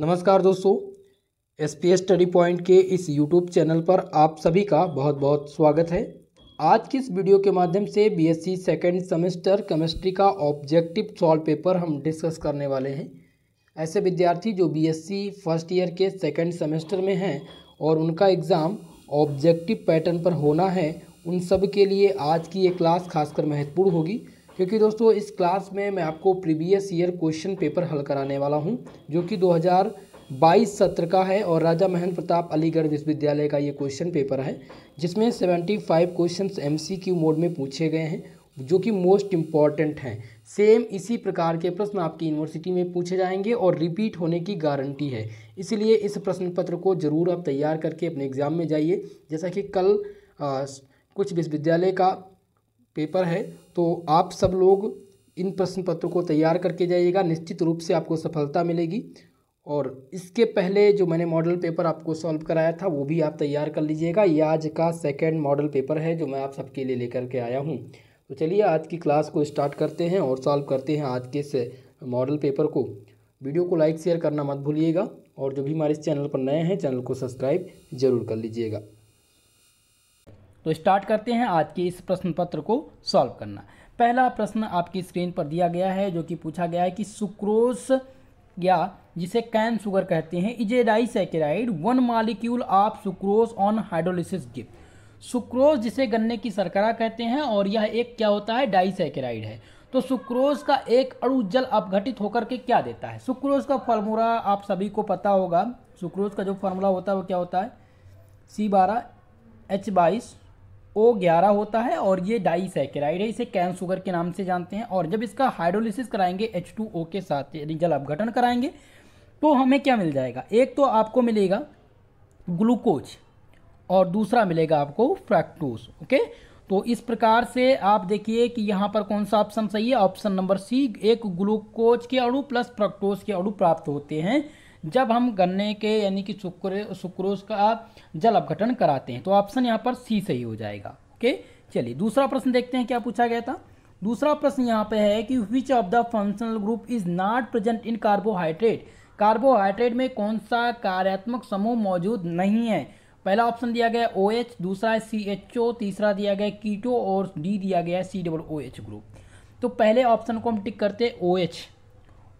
नमस्कार दोस्तों S P study point के इस यूट्यूब चैनल पर आप सभी का बहुत बहुत स्वागत है आज की इस वीडियो के माध्यम से बीएससी सेकेंड सेमेस्टर केमिस्ट्री का ऑब्जेक्टिव सॉल्व पेपर हम डिस्कस करने वाले हैं ऐसे विद्यार्थी जो बीएससी फर्स्ट ईयर के सेकेंड सेमेस्टर में हैं और उनका एग्ज़ाम ऑब्जेक्टिव पैटर्न पर होना है उन सब के लिए आज की ये क्लास खासकर महत्वपूर्ण होगी क्योंकि दोस्तों इस क्लास में मैं आपको प्रीवियस ईयर क्वेश्चन पेपर हल कराने वाला हूं जो कि 2022 सत्र का है और राजा महेंद्र प्रताप अलीगढ़ विश्वविद्यालय का ये क्वेश्चन पेपर है जिसमें 75 क्वेश्चन एम मोड में पूछे गए हैं जो कि मोस्ट इम्पॉर्टेंट हैं सेम इसी प्रकार के प्रश्न आपकी यूनिवर्सिटी में पूछे जाएंगे और रिपीट होने की गारंटी है इसलिए इस प्रश्न पत्र को ज़रूर आप तैयार करके अपने एग्ज़ाम में जाइए जैसा कि कल आ, कुछ विश्वविद्यालय का पेपर है तो आप सब लोग इन प्रश्न पत्रों को तैयार करके जाइएगा निश्चित रूप से आपको सफलता मिलेगी और इसके पहले जो मैंने मॉडल पेपर आपको सॉल्व कराया था वो भी आप तैयार कर लीजिएगा ये आज का सेकेंड मॉडल पेपर है जो मैं आप सबके लिए लेकर के आया हूँ तो चलिए आज की क्लास को स्टार्ट करते हैं और सॉल्व करते हैं आज के इस मॉडल पेपर को वीडियो को लाइक शेयर करना मत भूलिएगा और जो भी हमारे इस चैनल पर नए हैं चैनल को सब्सक्राइब जरूर कर लीजिएगा तो स्टार्ट करते हैं आज के इस प्रश्न पत्र को सॉल्व करना पहला प्रश्न आपकी स्क्रीन पर दिया गया है जो कि पूछा गया है कि सुक्रोस या जिसे कैन शुगर कहते हैं is a disaccharide one molecule of sucrose on hydrolysis give sucrose जिसे गन्ने की सरकरा कहते हैं और यह एक क्या होता है डाइसैकेराइड है तो सुक्रोज का एक अणु जल अपघटित होकर के क्या देता है सुक्रोज का फॉर्मूला आप सभी को पता होगा सुक्रोज का जो फॉर्मूला होता है वो क्या होता है सी बारह एच बाईस ओ ग्यारह होता है और ये सैकेराइड है इसे कैन शुगर के नाम से जानते हैं और जब इसका हाइड्रोलिसिस कराएंगे एच टू ओ के साथ यानी जल अपघटन कराएंगे तो हमें क्या मिल जाएगा एक तो आपको मिलेगा ग्लूकोज और दूसरा मिलेगा आपको फ्रैक्टोज ओके तो इस प्रकार से आप देखिए कि यहाँ पर कौन सा ऑप्शन सही है ऑप्शन नंबर सी एक ग्लूकोज के अणु प्लस फ्रैक्टोज के अणु प्राप्त होते हैं जब हम गन्ने के यानी कि शुक्र सुक्रोज का जल अपघटन कराते हैं तो ऑप्शन यहाँ पर सी सही हो जाएगा ओके चलिए दूसरा प्रश्न देखते हैं क्या पूछा गया था दूसरा प्रश्न यहाँ पे है कि which of the functional group is not present in carbohydrate carbohydrate में कौन सा कार्यात्मक समूह मौजूद नहीं है पहला ऑप्शन दिया गया ओ OH, दूसरा है सी एच ओ तीसरा दिया गया कीटो और डी दिया गया है C double O H group तो पहले ऑप्शन को हम टिक करते O OH,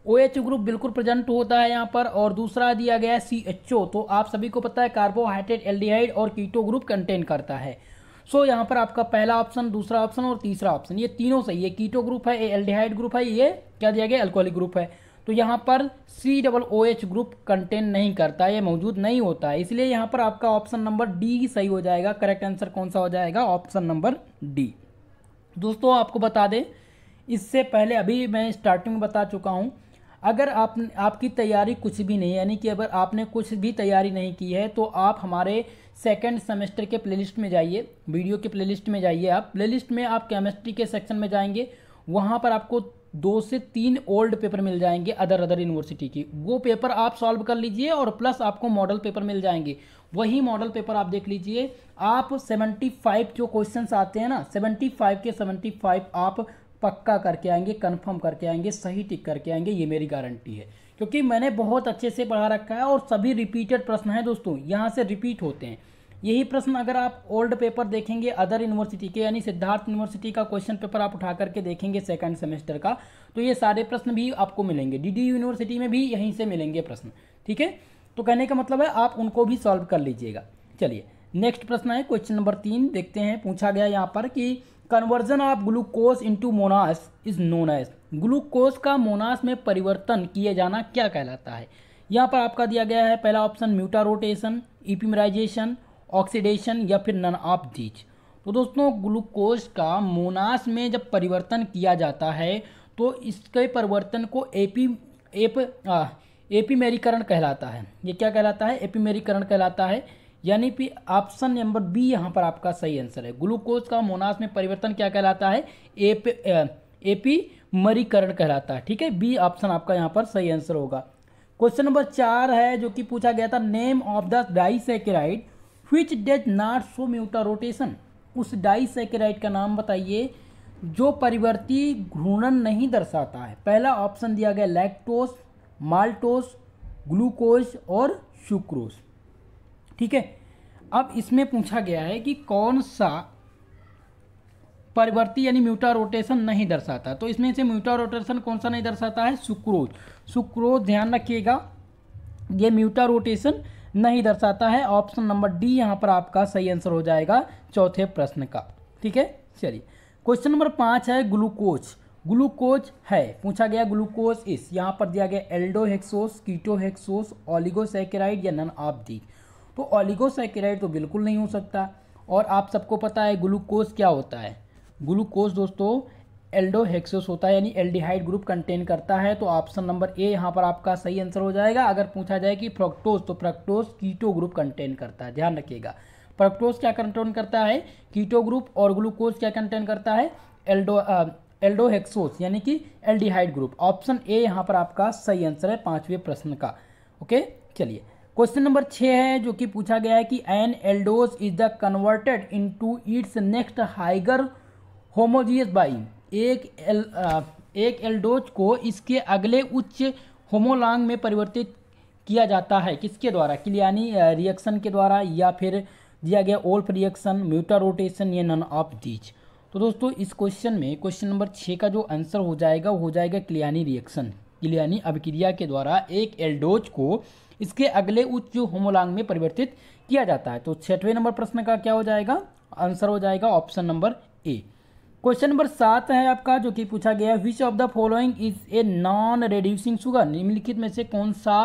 O OH group बिल्कुल प्रेजेंट होता है यहाँ पर और दूसरा दिया गया है सी एच ओ तो आप सभी को पता है कार्बोहाइड्रेट एल्डिहाइड और कीटो ग्रुप कंटेन करता है सो so, यहाँ पर आपका पहला ऑप्शन दूसरा ऑप्शन और तीसरा ऑप्शन ये तीनों सही है कीटो ग्रुप है एल्डिहाइड ग्रुप है ये क्या दिया गया अल्कोहलिक ग्रुप है तो यहाँ पर C double O H group contain नहीं करता ये मौजूद नहीं होता है इसलिए यहाँ पर आपका ऑप्शन नंबर डी सही हो जाएगा करेक्ट आंसर कौन सा हो जाएगा ऑप्शन नंबर डी दोस्तों आपको बता दें इससे पहले अभी मैं स्टार्टिंग में बता चुका हूँ अगर आप आपकी तैयारी कुछ भी नहीं यानी कि अगर आपने कुछ भी तैयारी नहीं की है तो आप हमारे सेकेंड सेमेस्टर के प्लेलिस्ट में जाइए वीडियो के प्लेलिस्ट में जाइए आप प्लेलिस्ट में आप केमिस्ट्री के सेक्शन में जाएंगे वहाँ पर आपको दो से तीन ओल्ड पेपर मिल जाएंगे अदर अदर यूनिवर्सिटी की वो पेपर आप सॉल्व कर लीजिए और प्लस आपको मॉडल पेपर मिल जाएंगे वही मॉडल पेपर आप देख लीजिए आप 75 जो क्वेश्चंस आते हैं ना 75 के 75 आप पक्का करके आएंगे कंफर्म करके आएंगे सही टिक करके आएंगे ये मेरी गारंटी है क्योंकि मैंने बहुत अच्छे से पढ़ा रखा है और सभी रिपीटेड प्रश्न हैं दोस्तों यहाँ से रिपीट होते हैं यही प्रश्न अगर आप ओल्ड पेपर देखेंगे अदर यूनिवर्सिटी के यानी सिद्धार्थ यूनिवर्सिटी का क्वेश्चन पेपर आप उठा करके देखेंगे सेकंड सेमेस्टर का तो ये सारे प्रश्न भी आपको मिलेंगे डीडी यूनिवर्सिटी में भी यहीं से मिलेंगे प्रश्न ठीक है तो कहने का मतलब है आप उनको भी सॉल्व कर लीजिएगा चलिए नेक्स्ट प्रश्न है क्वेश्चन नंबर तीन देखते हैं पूछा गया यहाँ पर कि conversion of glucose into mannose is known as glucose का मोनास में परिवर्तन किए जाना क्या कहलाता है यहाँ पर आपका दिया गया है पहला ऑप्शन म्यूटारोटेशन इपिमराइजेशन ऑक्सीडेशन या फिर नन ऑफ दीज तो दोस्तों ग्लूकोज का मोनास में जब परिवर्तन किया जाता है तो इसके परिवर्तन को एपी एप एपीमेरीकरण कहलाता है ये क्या कहलाता है एपीमेरीकरण कहलाता है यानी कि ऑप्शन नंबर बी यहाँ पर आपका सही आंसर है ग्लूकोज का मोनास में परिवर्तन क्या कहलाता है एप एपी मरीकरण कहलाता है ठीक है बी ऑप्शन आपका यहाँ पर सही आंसर होगा क्वेश्चन नंबर चार है जो कि पूछा गया था name of the disaccharide which does not show mutarotation उस डाइसेकेराइड का नाम बताइए जो परिवर्ती घूर्णन नहीं दर्शाता है पहला ऑप्शन दिया गया लैक्टोस माल्टोस ग्लूकोज और शुक्रोज ठीक है अब इसमें पूछा गया है कि कौन सा परिवर्ती यानी म्यूटा रोटेशन नहीं दर्शाता तो इसमें से म्यूटा रोटेशन कौन सा नहीं दर्शाता है सुक्रोज सुक्रोज ध्यान रखिएगा ये म्यूटा रोटेशन नहीं दर्शाता है ऑप्शन नंबर डी यहाँ पर आपका सही आंसर हो जाएगा चौथे प्रश्न का ठीक है चलिए क्वेश्चन नंबर पाँच है ग्लूकोज ग्लूकोज है पूछा गया ग्लूकोज इस यहाँ पर दिया गया एल्डोहेक्सोस कीटोहेक्सोस ऑलिगोसेकेराइड या नन ऑफ दी तो ऑलिगोसैकेराइड तो बिल्कुल नहीं हो सकता और आप सबको पता है ग्लूकोज क्या होता है ग्लूकोज दोस्तों एल्डोहेक्सोस होता है यानी एल्डिहाइड ग्रुप कंटेन करता है तो ऑप्शन नंबर ए यहाँ पर आपका सही आंसर हो जाएगा अगर पूछा जाए कि फ्रक्टोज तो फ्रक्टोज कीटो ग्रुप कंटेन करता है ध्यान रखिएगा फ्रक्टोज क्या कंटेन करता है कीटो ग्रुप और ग्लूकोज क्या कंटेन करता है एल्डो एल्डोहेक्सोस यानी कि एल्डिहाइड ग्रुप ऑप्शन ए यहाँ पर आपका सही आंसर है पाँचवें प्रश्न का ओके चलिए क्वेश्चन नंबर छः है जो कि पूछा गया है कि an aldose is the converted into its next higher homologous by एक एल आ, एक एल्डोज को इसके अगले उच्च होमोलांग में परिवर्तित किया जाता है किसके द्वारा कि यानी रिएक्शन के द्वारा या फिर दिया गया ओल्फ रिएक्शन म्यूटा रोटेशन या नन ऑफ दीज तो दोस्तों इस क्वेश्चन में क्वेश्चन नंबर छः का जो आंसर हो जाएगा वो हो जाएगा क्लियानी रिएक्शन क्लियानी अभिक्रिया के द्वारा एक एल्डोज को इसके अगले उच्च जो होमोलांग में परिवर्तित किया जाता है तो छठवें नंबर प्रश्न का क्या हो जाएगा आंसर हो जाएगा option number A question number सात है आपका जो कि पूछा गया which of the following is a non reducing sugar निम्नलिखित में से कौन सा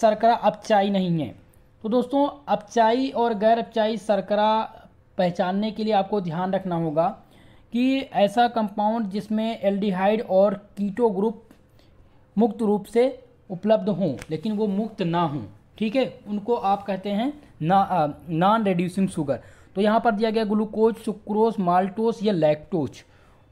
शर्करा अपचाई नहीं है तो दोस्तों अपचाई और गैर अपचाई शर्करा पहचानने के लिए आपको ध्यान रखना होगा कि ऐसा कंपाउंड जिसमें एल्डिहाइड और कीटो ग्रुप मुक्त रूप से उपलब्ध हों लेकिन वो मुक्त ना हों ठीक है उनको आप कहते हैं ना नॉन रेड्यूसिंग शुगर तो यहाँ पर दिया गया ग्लूकोज सुक्रोज माल्टोज या लैक्टोज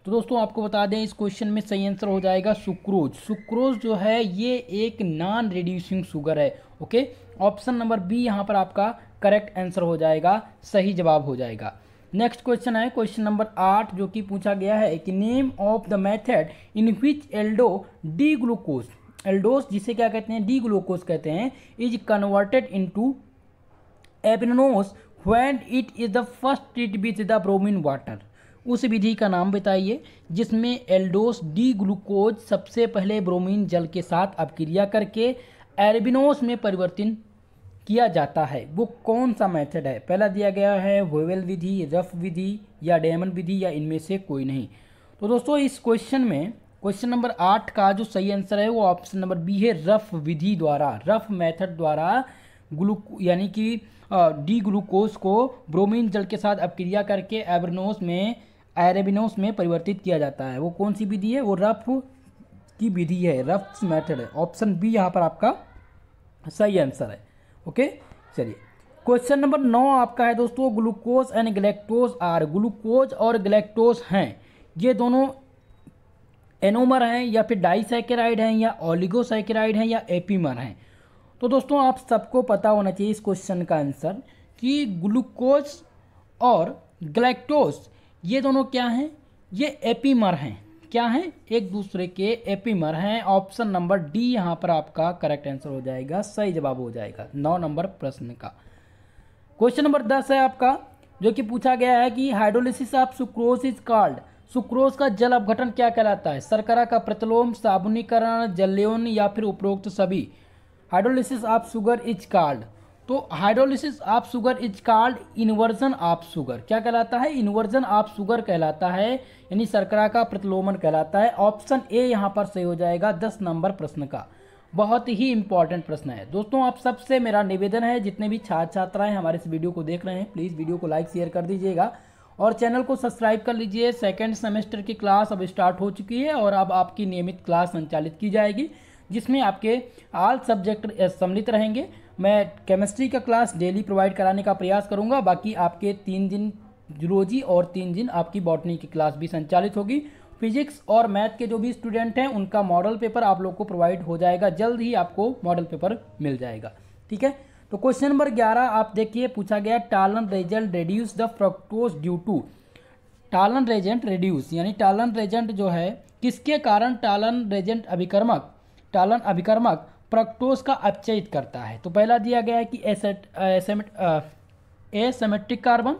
तो दोस्तों आपको बता दें इस क्वेश्चन में सही आंसर हो जाएगा सुक्रोज सुक्रोज जो है ये एक नॉन रेड्यूसिंग शुगर है ओके ऑप्शन नंबर बी यहाँ पर आपका करेक्ट आंसर हो जाएगा सही जवाब हो जाएगा नेक्स्ट क्वेश्चन है क्वेश्चन नंबर आठ जो कि पूछा गया है कि name of the method in which aldo D glucose aldose जिसे क्या कहते हैं डी ग्लूकोज कहते हैं is converted into arabinose when it is the first treat with the bromine water उस विधि का नाम बताइए जिसमें एल्डोस डी ग्लूकोज सबसे पहले ब्रोमीन जल के साथ अपक्रिया करके एरबिनोस में परिवर्तित किया जाता है वो कौन सा मेथड है पहला दिया गया है वोवेल विधि रफ विधि या डेमन विधि या इनमें से कोई नहीं तो दोस्तों इस क्वेश्चन में क्वेश्चन नंबर आठ का जो सही आंसर है वो ऑप्शन नंबर बी है रफ विधि द्वारा रफ मेथड द्वारा ग्लूको यानी कि डी ग्लूकोज को ब्रोमीन जल के साथ अपक्रिया करके एब्रनोस में एरेबिनोस में परिवर्तित किया जाता है वो कौन सी विधि है वो रफ की विधि है रफ मेथड है ऑप्शन बी यहाँ पर आपका सही आंसर है ओके चलिए क्वेश्चन नंबर नौ आपका है दोस्तों glucose and galactose are glucose और गलेक्टोज हैं ये दोनों एनोमर हैं या फिर डाइसाइकेराइड हैं या ओलिगोसाइकेराइड हैं या एपीमर हैं तो दोस्तों आप सबको पता होना चाहिए इस क्वेश्चन का आंसर कि ग्लूकोज और ग्लैक्टोज ये दोनों क्या हैं ये एपीमर हैं क्या हैं एक दूसरे के एपीमर हैं ऑप्शन नंबर डी यहाँ पर आपका करेक्ट आंसर हो जाएगा सही जवाब हो जाएगा नौ नंबर प्रश्न का क्वेश्चन नंबर दस है आपका जो कि पूछा गया है कि hydrolysis of sucrose is called sucrose का जल अपघटन क्या कहलाता है सरकरा का प्रतिलोम साबुनीकरण जल्योन या फिर उपरोक्त सभी hydrolysis of sugar is called तो hydrolysis of sugar is called inversion of sugar क्या कहलाता है इन्वर्जन ऑफ शुगर कहलाता है यानी सरकरा का प्रतिलोमन कहलाता है ऑप्शन ए यहाँ पर सही हो जाएगा दस नंबर प्रश्न का बहुत ही इंपॉर्टेंट प्रश्न है दोस्तों आप सबसे मेरा निवेदन है जितने भी छात्र छात्राएं हमारे इस वीडियो को देख रहे हैं प्लीज़ वीडियो को लाइक शेयर कर दीजिएगा और चैनल को सब्सक्राइब कर लीजिए सेकेंड सेमेस्टर की क्लास अब स्टार्ट हो चुकी है और अब आपकी नियमित क्लास संचालित की जाएगी जिसमें आपके आल सब्जेक्ट सम्मिलित रहेंगे मैं केमिस्ट्री का क्लास डेली प्रोवाइड कराने का प्रयास करूँगा बाकी आपके तीन दिन जुलोजी और तीन दिन आपकी बॉटनी की क्लास भी संचालित होगी फिजिक्स और मैथ के जो भी स्टूडेंट हैं उनका मॉडल पेपर आप लोग को प्रोवाइड हो जाएगा जल्द ही आपको मॉडल पेपर मिल जाएगा ठीक है तो क्वेश्चन नंबर ग्यारह आप देखिए पूछा गया Tollens reagent reduce the fructose due to Tollens reagent reduce यानी टालन रेजेंट जो है किसके कारण टालन रेजेंट अभिकर्मक टालन अभिकर्मक प्रक्टोज का अपचयित करता है तो पहला दिया गया है कि एसेट एसेमेट्रिक कार्बन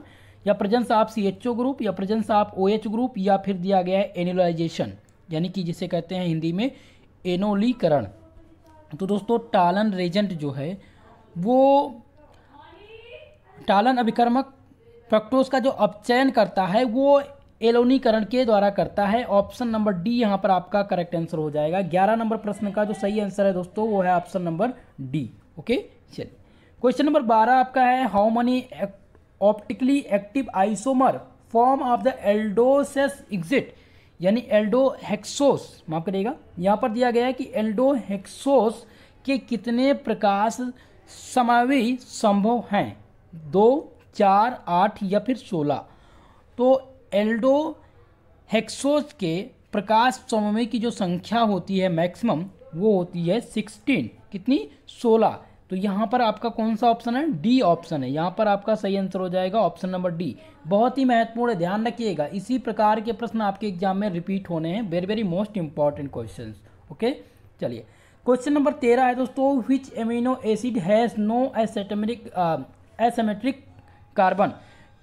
या presence of C H O group या presence of O H group या फिर दिया गया है एनोलाइजेशन यानी कि जिसे कहते हैं हिंदी में एनोलीकरण तो दोस्तों टालन रेजेंट जो है वो टालन अभिक्रमक फ्रक्टोज का जो अपचयन करता है वो एलोनीकरण के द्वारा करता है ऑप्शन नंबर डी यहाँ पर आपका करेक्ट आंसर हो जाएगा ग्यारह नंबर प्रश्न का जो सही आंसर है दोस्तों वो है ऑप्शन नंबर डी ओके चलिए क्वेश्चन नंबर बारह आपका है how many optically active isomer form of the aldoses exist यानी एल्डो हेक्सोस माफ करिएगा यहाँ पर दिया गया है कि एल्डो हेक्सोस के कितने प्रकाश समावेही संभव हैं दो चार आठ या फिर सोलह तो एल्डो हेक्सोज के प्रकाश समूह की जो संख्या होती है मैक्सिमम वो होती है सिक्सटीन कितनी सोलह तो यहाँ पर आपका कौन सा ऑप्शन है डी ऑप्शन है यहाँ पर आपका सही आंसर हो जाएगा ऑप्शन नंबर डी बहुत ही महत्वपूर्ण है ध्यान रखिएगा इसी प्रकार के प्रश्न आपके एग्जाम में रिपीट होने हैं very very most important question okay चलिए क्वेश्चन नंबर तेरह है दोस्तों which amino acid has no asymmetric asymmetric carbon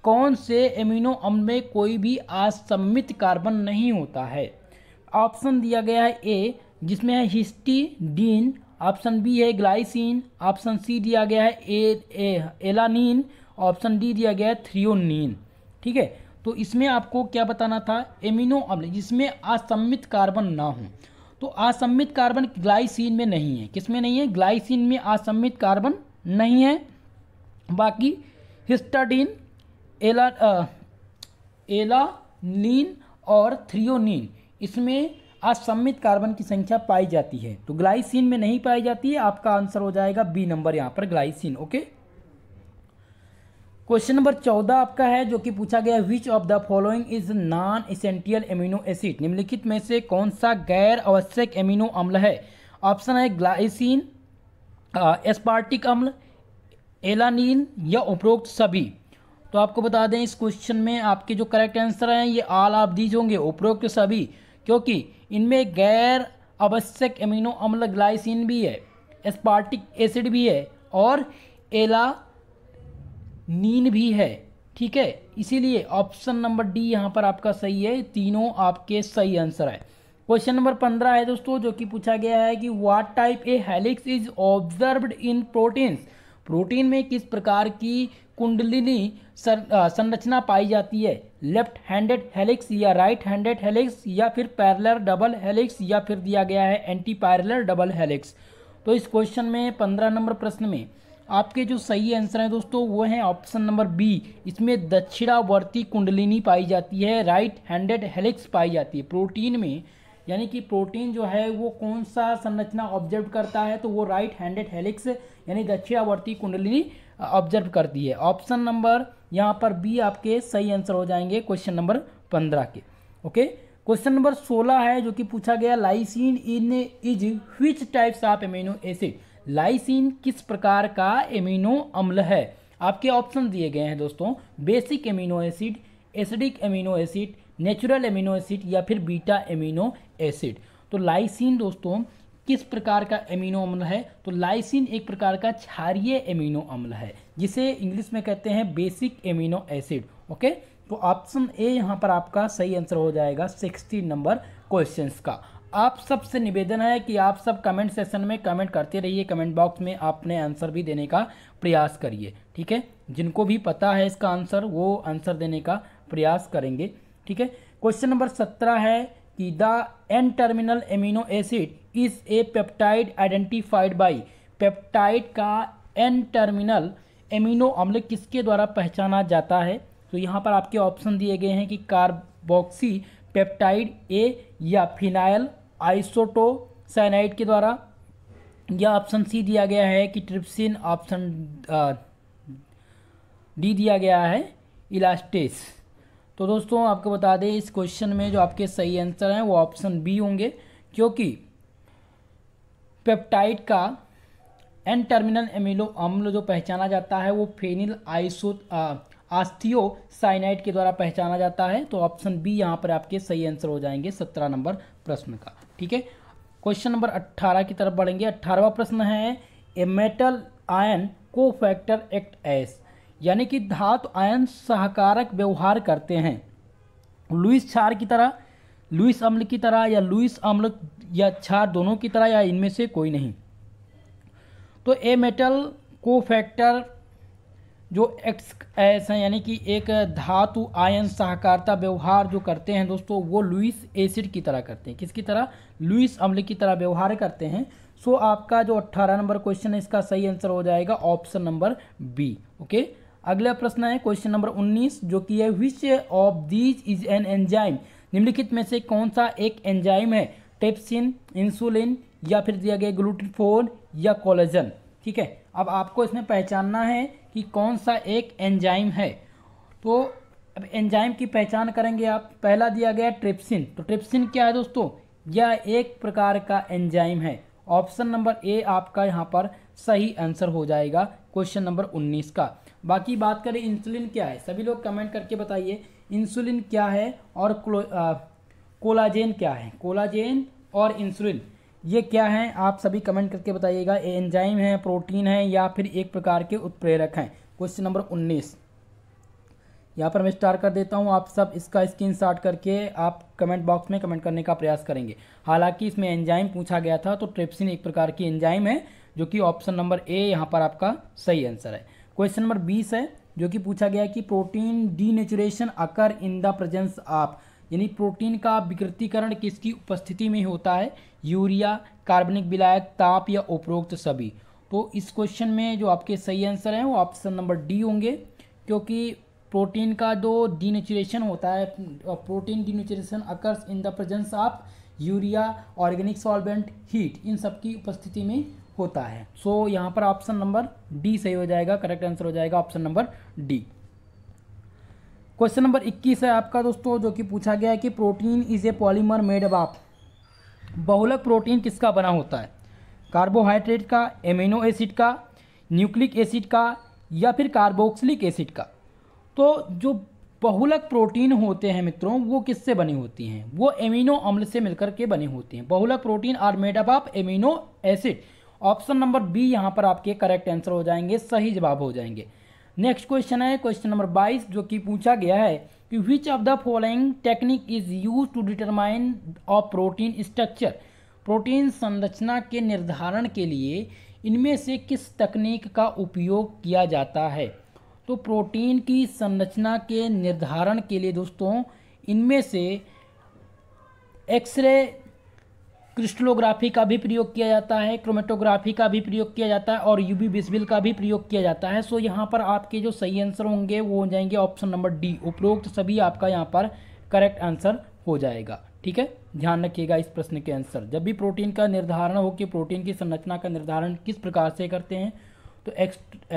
कौन से एमिनो अम्ल में कोई भी असमित कार्बन नहीं होता है ऑप्शन दिया गया है ए जिसमें है डीन ऑप्शन बी है ग्लाइसिन ऑप्शन सी दिया गया है A, A alanine option D दिया गया है थ्रियोनिन ठीक है तो इसमें आपको क्या बताना था एमिनो अम्ल जिसमें असमित कार्बन ना हो तो असम्मित कार्बन ग्लाइसिन में नहीं है किसमें नहीं है ग्लाइसिन में असम्मित कार्बन नहीं है बाकी हिस्टाडीन एला आ, एलानीन और थ्रियोनीन इसमें असम्मित कार्बन की संख्या पाई जाती है तो ग्लाइसिन में नहीं पाई जाती है आपका आंसर हो जाएगा बी नंबर यहाँ पर ग्लाइसिन ओके क्वेश्चन नंबर चौदह आपका है जो कि पूछा गया which of the following is non essential amino acid निम्नलिखित में से कौन सा गैर आवश्यक एमिनो अम्ल है ऑप्शन है ग्लाइसिन एस्पार्टिक अम्ल एलानीन या उपरोक्त सभी तो आपको बता दें इस क्वेश्चन में आपके जो करेक्ट आंसर हैं ये आल आप दीज होंगे उपरोक्त सभी क्योंकि इनमें गैर आवश्यक एमिनो अम्ल ग्लाइसिन भी है एस्पार्टिक एसिड भी है और एला नीन भी है ठीक है इसीलिए ऑप्शन नंबर डी यहाँ पर आपका सही है तीनों आपके सही आंसर है क्वेश्चन नंबर पंद्रह है दोस्तों जो कि पूछा गया है कि what type a helix is observed in proteins protein में किस प्रकार की कुंडलिनी संरचना पाई जाती है लेफ्ट हैंडेड हेलिक्स या राइट हैंडेड हेलिक्स या फिर पैरलर डबल हेलिक्स या फिर दिया गया है एंटी पैरलर डबल हेलिक्स तो इस क्वेश्चन में पंद्रह नंबर प्रश्न में आपके जो सही आंसर हैं दोस्तों वो हैं ऑप्शन नंबर बी इसमें दक्षिणावर्ती कुंडलिनी पाई जाती है राइट हैंडेड हेलिक्स पाई जाती है प्रोटीन में यानी कि प्रोटीन जो है वो कौन सा संरचना ऑब्जर्व करता है तो वो राइट हैंडेड हेलिक्स यानी दक्षिणावर्ती कुंडलिनी ऑब्जर्व करती है ऑप्शन नंबर यहाँ पर बी आपके सही आंसर हो जाएंगे क्वेश्चन नंबर पंद्रह के ओके क्वेश्चन नंबर सोलह है जो कि पूछा गया lysine in is which types of amino acid lysine किस प्रकार का एमिनो अम्ल है आपके ऑप्शन दिए गए हैं दोस्तों basic amino acid acidic amino acid natural amino acid या फिर बीटा एमिनो एसिड तो लाइसिन दोस्तों किस प्रकार का एमिनो अम्ल है तो लाइसिन एक प्रकार का क्षारिय एमिनो अम्ल है जिसे इंग्लिश में कहते हैं बेसिक एमिनो एसिड ओके तो ऑप्शन ए यहाँ पर आपका सही आंसर हो जाएगा सिक्सटी नंबर क्वेश्चंस का आप सब से निवेदन है कि आप सब कमेंट सेशन में कमेंट करते रहिए कमेंट बॉक्स में आपने आंसर भी देने का प्रयास करिए ठीक है जिनको भी पता है इसका आंसर वो आंसर देने का प्रयास करेंगे ठीक है क्वेश्चन नंबर सत्रह है कि the N terminal amino acid is a peptide identified by peptide का एन टर्मिनल एमिनो अम्ल किसके द्वारा पहचाना जाता है तो यहाँ पर आपके ऑप्शन दिए गए हैं कि कार्बोक्सी पेप्टाइड ए या फिनाइल आइसोटो साइनाइट के द्वारा या ऑप्शन सी दिया गया है कि ट्रिप्सिन ऑप्शन डी दिया गया है इलास्टेस तो दोस्तों आपको बता दें इस क्वेश्चन में जो आपके सही आंसर हैं वो ऑप्शन बी होंगे क्योंकि पेप्टाइड का एन टर्मिनल एमिलो अम्ल जो पहचाना जाता है वो फेनिल आइसो आस्थियो साइनाइट के द्वारा पहचाना जाता है तो ऑप्शन बी यहाँ पर आपके सही आंसर हो जाएंगे सत्रह नंबर प्रश्न का ठीक है क्वेश्चन नंबर अट्ठारह की तरफ बढ़ेंगे अट्ठारहवा प्रश्न है a metal ion cofactor act as यानी कि धातु आयन सहकारक व्यवहार करते हैं लुइस क्षार की तरह लुइस अम्ल की तरह या लुइस अम्ल या क्षार दोनों की तरह या इनमें से कोई नहीं तो ए मेटल को फैक्टर जो एक्स ऐसा यानी कि एक धातु आयन सहकारिता व्यवहार जो करते हैं दोस्तों वो लुइस एसिड की तरह करते हैं किसकी तरह लुइस अम्ल की तरह व्यवहार करते हैं सो आपका जो अट्ठारह नंबर क्वेश्चन है इसका सही आंसर हो जाएगा ऑप्शन नंबर बी ओके अगला प्रश्न है क्वेश्चन नंबर 19 जो कि है which of these is an enzyme निम्नलिखित में से कौन सा एक एंजाइम है टेप्सिन इंसुलिन या फिर दिया गया ग्लूटिफोन या कोलेजन ठीक है अब आपको इसमें पहचानना है कि कौन सा एक एंजाइम है तो अब एंजाइम की पहचान करेंगे आप पहला दिया गया ट्रिप्सिन तो ट्रिप्सिन क्या है दोस्तों यह एक प्रकार का एंजाइम है ऑप्शन नंबर ए आपका यहाँ पर सही आंसर हो जाएगा क्वेश्चन नंबर 19 का बाकी बात करें इंसुलिन क्या है सभी लोग कमेंट करके बताइए इंसुलिन क्या है और कोलाजेन क्या है कोलाजेन और इंसुलिन ये क्या है आप सभी कमेंट करके बताइएगा एंजाइम है प्रोटीन है या फिर एक प्रकार के उत्प्रेरक हैं क्वेश्चन नंबर उन्नीस यहाँ पर मैं स्टार्ट कर देता हूँ आप सब इसका स्क्रीन शॉट करके आप कमेंट बॉक्स में कमेंट करने का प्रयास करेंगे हालांकि इसमें एंजाइम पूछा गया था तो ट्रेप्सिन एक प्रकार की एंजाइम है जो कि ऑप्शन नंबर ए यहाँ पर आपका सही आंसर है क्वेश्चन नंबर बीस है जो कि पूछा गया कि protein denaturation occur in the presence of यानी प्रोटीन का विकृतिकरण किसकी उपस्थिति में होता है यूरिया कार्बनिक विलायक ताप या उपरोक्त सभी तो इस क्वेश्चन में जो आपके सही आंसर हैं वो ऑप्शन नंबर डी होंगे क्योंकि प्रोटीन का जो डीनेचुरेशन होता है protein denaturation occurs in the presence of urea organic solvent heat इन सब की उपस्थिति में होता है सो so, यहाँ पर ऑप्शन नंबर डी सही हो जाएगा करेक्ट आंसर हो जाएगा option number D question number 21 है आपका दोस्तों जो कि पूछा गया है कि protein is a polymer made बाप बहुलक प्रोटीन किसका बना होता है कार्बोहाइड्रेट का एमिनो एसिड का न्यूक्लिक एसिड का या फिर कार्बोक्सिलिक एसिड का तो जो बहुलक प्रोटीन होते हैं मित्रों वो किससे बनी होती हैं वो एमिनो अम्ल से मिलकर के बनी होती हैं बहुलक protein are made up of amino acid option number B यहाँ पर आपके करेक्ट आंसर हो जाएंगे सही जवाब हो जाएंगे नेक्स्ट क्वेश्चन है क्वेश्चन नंबर बाईस जो कि पूछा गया है कि which of the following technique is use to determine of protein structure protein संरचना के निर्धारण के लिए इनमें से किस तकनीक का उपयोग किया जाता है तो प्रोटीन की संरचना के निर्धारण के लिए दोस्तों इनमें से एक्सरे क्रिस्टलोग्राफी का भी प्रयोग किया जाता है क्रोमेटोग्राफी का भी प्रयोग किया जाता है और यूबी बिस्बिल का भी प्रयोग किया जाता है सो यहाँ पर आपके जो सही आंसर होंगे वो हो जाएंगे ऑप्शन नंबर डी उपरोक्त सभी आपका यहाँ पर करेक्ट आंसर हो जाएगा ठीक है ध्यान रखिएगा इस प्रश्न के आंसर जब भी प्रोटीन का निर्धारण हो कि प्रोटीन की संरचना का निर्धारण किस प्रकार से करते हैं तो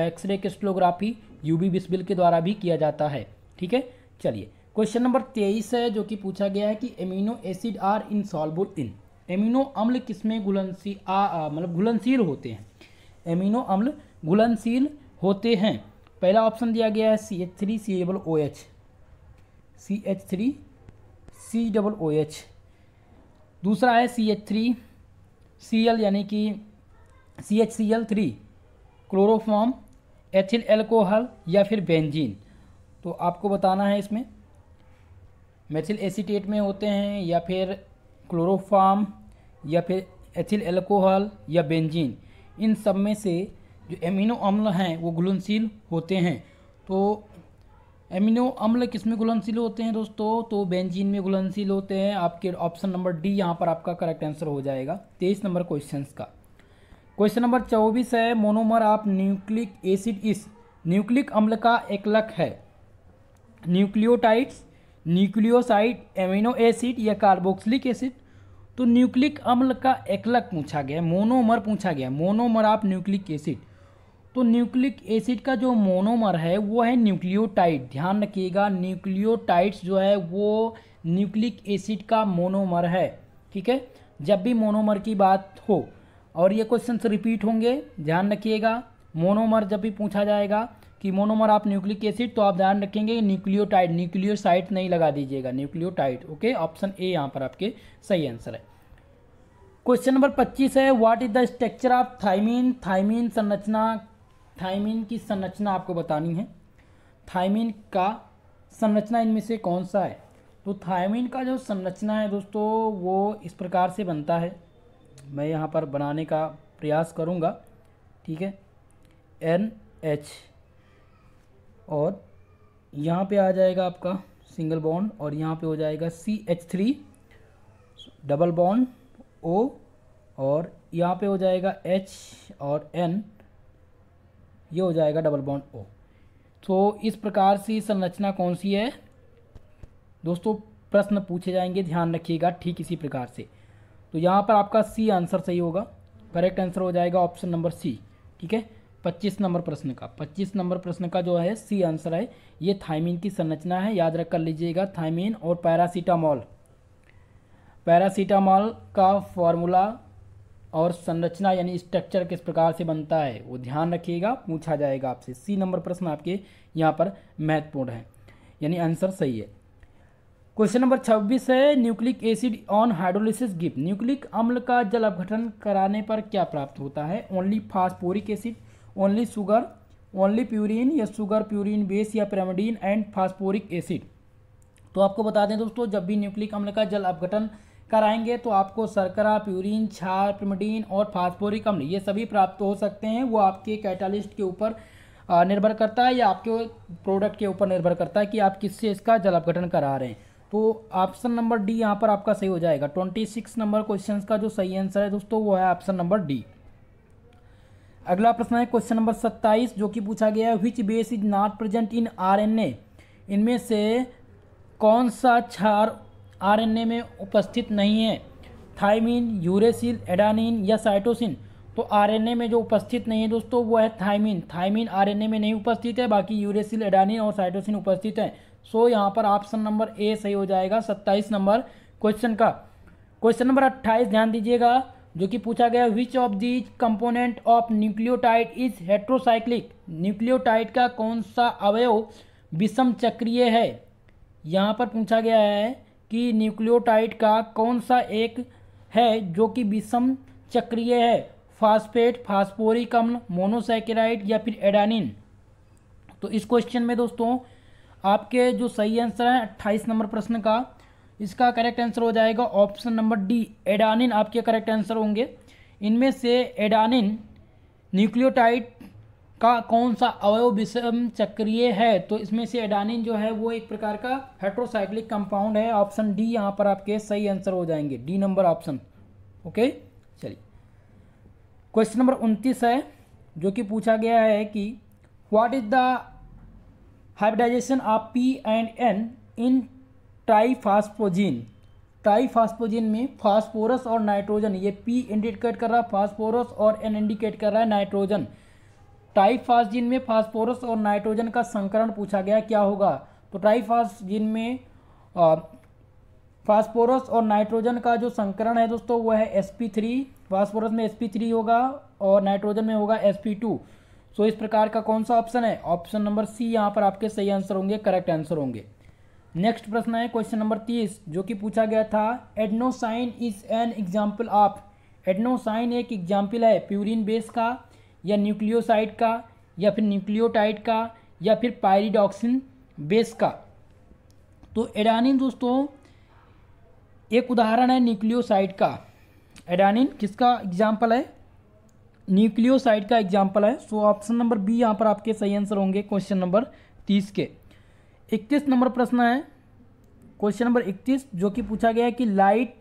एक्सरे क्रिस्टलोग्राफी यूबी बिस्बिल के द्वारा भी किया जाता है ठीक है चलिए क्वेश्चन नंबर तेईस है जो कि पूछा गया है कि amino acid are insoluble in amino अम्ल किसमें घुलनशील मतलब घुलनशील होते हैं एमिनो अम्ल घुलनशील होते हैं पहला ऑप्शन दिया गया है C H three C double O H C H three C double O H दूसरा है C H three C L यानी कि C H C L three chloroform ethyl alcohol या फिर बेंजीन तो आपको बताना है इसमें मेथिल एसीटेट में होते हैं या फिर क्लोरोफाम या फिर एथिल एल्कोहल या बेंजीन इन सब में से जो एमिनो अम्ल हैं वो घुलनशील होते हैं तो एमिनो अम्ल किस में घुलनशील होते हैं दोस्तों तो बेंजीन में घुलनशील होते हैं आपके ऑप्शन नंबर डी यहाँ पर आपका करेक्ट आंसर हो जाएगा तेईस नंबर क्वेश्चन का क्वेश्चन नंबर चौबीस है मोनोमर ऑफ न्यूक्लिक एसिड इस न्यूक्लिक अम्ल का एकलक है न्यूक्लियोटाइड्स न्यूक्लियोसाइड एमिनो एसिड या कार्बोक्सिलिक एसिड तो न्यूक्लिक अम्ल का एकलक पूछा गया मोनोमर पूछा गया मोनोमर आप न्यूक्लिक एसिड तो न्यूक्लिक एसिड का जो मोनोमर है वो है न्यूक्लियोटाइड ध्यान रखिएगा न्यूक्लियोटाइड्स जो है वो न्यूक्लिक एसिड का मोनोमर है ठीक है जब भी मोनोमर की बात हो और ये क्वेश्चन रिपीट होंगे ध्यान रखिएगा मोनोमर जब भी पूछा जाएगा कि मोनोमर आप न्यूक्लिक एसिड तो आप ध्यान रखेंगे न्यूक्लियोटाइड न्यूक्लियोसाइट नहीं लगा दीजिएगा न्यूक्लियोटाइड ओके ऑप्शन ए यहाँ पर आपके सही आंसर है क्वेश्चन नंबर 25 है what is the structure of thymine thymine संरचना थाइमीन की संरचना आपको बतानी है थाइमीन का संरचना इनमें से कौन सा है तो थाइमीन का जो संरचना है दोस्तों वो इस प्रकार से बनता है मैं यहाँ पर बनाने का प्रयास करूँगा ठीक है एन एच और यहाँ पे आ जाएगा आपका सिंगल बॉन्ड और यहाँ पे हो जाएगा C H three double bond O और यहाँ पे हो जाएगा एच और एन ये हो जाएगा डबल बॉन्ड ओ तो इस प्रकार से संरचना कौन सी है दोस्तों प्रश्न पूछे जाएंगे ध्यान रखिएगा ठीक इसी प्रकार से तो यहाँ पर आपका सी आंसर सही होगा करेक्ट आंसर हो जाएगा ऑप्शन नंबर सी ठीक है पच्चीस नंबर प्रश्न का पच्चीस नंबर प्रश्न का जो है सी आंसर है ये थाइमिन की संरचना है याद रख कर लीजिएगा थाइमिन और पैरासीटामॉल पैरासीटामॉल का फॉर्मूला और संरचना यानी स्ट्रक्चर किस प्रकार से बनता है वो ध्यान रखिएगा पूछा जाएगा आपसे सी नंबर प्रश्न आपके यहाँ पर महत्वपूर्ण है यानी आंसर सही है क्वेश्चन नंबर 26 है nucleic acid on hydrolysis give nucleic अम्ल का जल अपघटन कराने पर क्या प्राप्त होता है only phosphoric acid only sugar only purine या शुगर प्यूरिन बेस या पिरामिडीन एंड फास्फोरिक एसिड तो आपको बता दें दोस्तों जब भी न्यूक्लिक अम्ल का जल अपघटन कराएंगे तो आपको सरकरा प्यूरिन छार पिमिडीन और फास्फोरिक अम्ल ये सभी प्राप्त हो सकते हैं वो आपके कैटालिस्ट के ऊपर निर्भर करता है या आपके प्रोडक्ट के ऊपर निर्भर करता है कि आप किससे इसका जल अपघटन करा रहे हैं तो ऑप्शन नंबर डी यहाँ पर आपका सही हो जाएगा ट्वेंटी सिक्स नंबर क्वेश्चन का जो सही आंसर है दोस्तों वो है ऑप्शन नंबर डी अगला प्रश्न है क्वेश्चन नंबर सत्ताईस जो कि पूछा गया है which base is not present in RNA इनमें से कौन सा क्षार आरएनए में उपस्थित नहीं है थाइमिन यूरेसिल एडानिन या साइटोसिन तो आरएनए में जो उपस्थित नहीं है दोस्तों वो है थाइमिन थाइमिन आरएनए में नहीं उपस्थित है बाकी यूरेसिल एडानिन और साइटोसिन उपस्थित है सो यहाँ पर ऑप्शन नंबर ए सही हो जाएगा सत्ताईस नंबर क्वेश्चन का क्वेश्चन नंबर अट्ठाईस ध्यान दीजिएगा जो कि पूछा गया which of these component of nucleotide is heterocyclic nucleotide का कौन सा अवयव विषम चक्रीय है यहाँ पर पूछा गया है कि न्यूक्लियोटाइड का कौन सा एक है जो कि विषम चक्रीय है फास्फेट फास्फोरिक अम्ल मोनोसैकेराइड या फिर एडानिन तो इस क्वेश्चन में दोस्तों आपके जो सही आंसर है अट्ठाईस नंबर प्रश्न का इसका करेक्ट आंसर हो जाएगा ऑप्शन नंबर डी एडानिन आपके करेक्ट आंसर होंगे इनमें से एडानिन न्यूक्लियोटाइड का कौन सा अवयव विषम चक्रिय है तो इसमें से एडानिन जो है वो एक प्रकार का हेट्रोसाइक्लिक कंपाउंड है ऑप्शन डी यहाँ पर आपके सही आंसर हो जाएंगे डी नंबर ऑप्शन ओके चलिए क्वेश्चन नंबर उनतीस है जो कि पूछा गया है कि what is the hybridization of P and N in टाइफास्पोजिन टाइफास्पोजिन में फास्फोरस और नाइट्रोजन ये पी इंडिकेट कर रहा है फास्फोरस और एन इंडिकेट कर रहा है नाइट्रोजन टाइफास्जिन में फास्फोरस और नाइट्रोजन का संकरण पूछा गया क्या होगा तो टाइफास्जिन में फास्फोरस और नाइट्रोजन का जो संकरण है दोस्तों वह है एस पी थ्री फास्फोरस में एस पी थ्री होगा और नाइट्रोजन में होगा एस पी टू सो इस प्रकार का कौन सा ऑप्शन है ऑप्शन नंबर सी यहाँ पर आपके सही आंसर होंगे करेक्ट आंसर होंगे नेक्स्ट प्रश्न है क्वेश्चन नंबर तीस जो कि पूछा गया था adenosine is an example of adenosine एक एग्जाम्पल है प्यूरिन बेस का या न्यूक्लियोसाइड का या फिर न्यूक्लियोटाइड का या फिर पायरिडॉक्सिन बेस का तो एडानिन दोस्तों एक उदाहरण है न्यूक्लियोसाइड का एडानिन किसका एग्जाम्पल है न्यूक्लियोसाइड का एग्जाम्पल है सो ऑप्शन नंबर बी यहाँ पर आपके सही आंसर होंगे क्वेश्चन नंबर तीस के इकतीस नंबर प्रश्न है क्वेश्चन नंबर इकतीस जो कि पूछा गया है कि light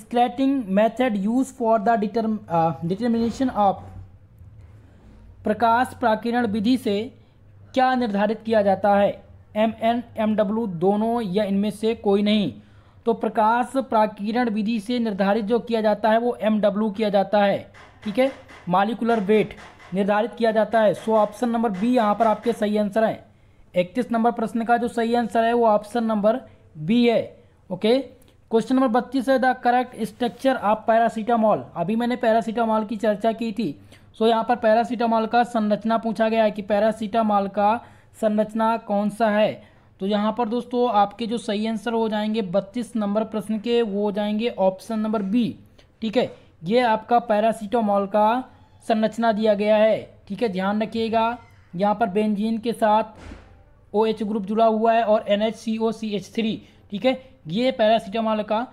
scattering method use for the determination of प्रकाश प्राकिरण विधि से क्या निर्धारित किया जाता है एम एन एम डब्ल्यू दोनों या इनमें से कोई नहीं तो प्रकाश प्राकिरण विधि से निर्धारित जो किया जाता है वो एम डब्ल्यू किया जाता है ठीक है मालिकुलर वेट निर्धारित किया जाता है सो ऑप्शन नंबर बी यहाँ पर आपके सही आंसर हैं इकतीस नंबर प्रश्न का जो सही आंसर है वो ऑप्शन नंबर बी है ओके क्वेश्चन नंबर बत्तीस है the correct structure of paracetamol अभी मैंने पैरासीटामॉल की चर्चा की थी सो यहाँ पर पैरासीटामॉल का संरचना पूछा गया है कि पैरासीटामॉल का संरचना कौन सा है तो यहाँ पर दोस्तों आपके जो सही आंसर हो जाएंगे बत्तीस नंबर प्रश्न के वो हो जाएंगे ऑप्शन नंबर बी ठीक है ये आपका पैरासीटामॉल का संरचना दिया गया है ठीक है ध्यान रखिएगा यहाँ पर बेंजीन के साथ ओ OH ग्रुप जुड़ा हुआ है और N H C O C H three ठीक है ये पैरासीटामॉल का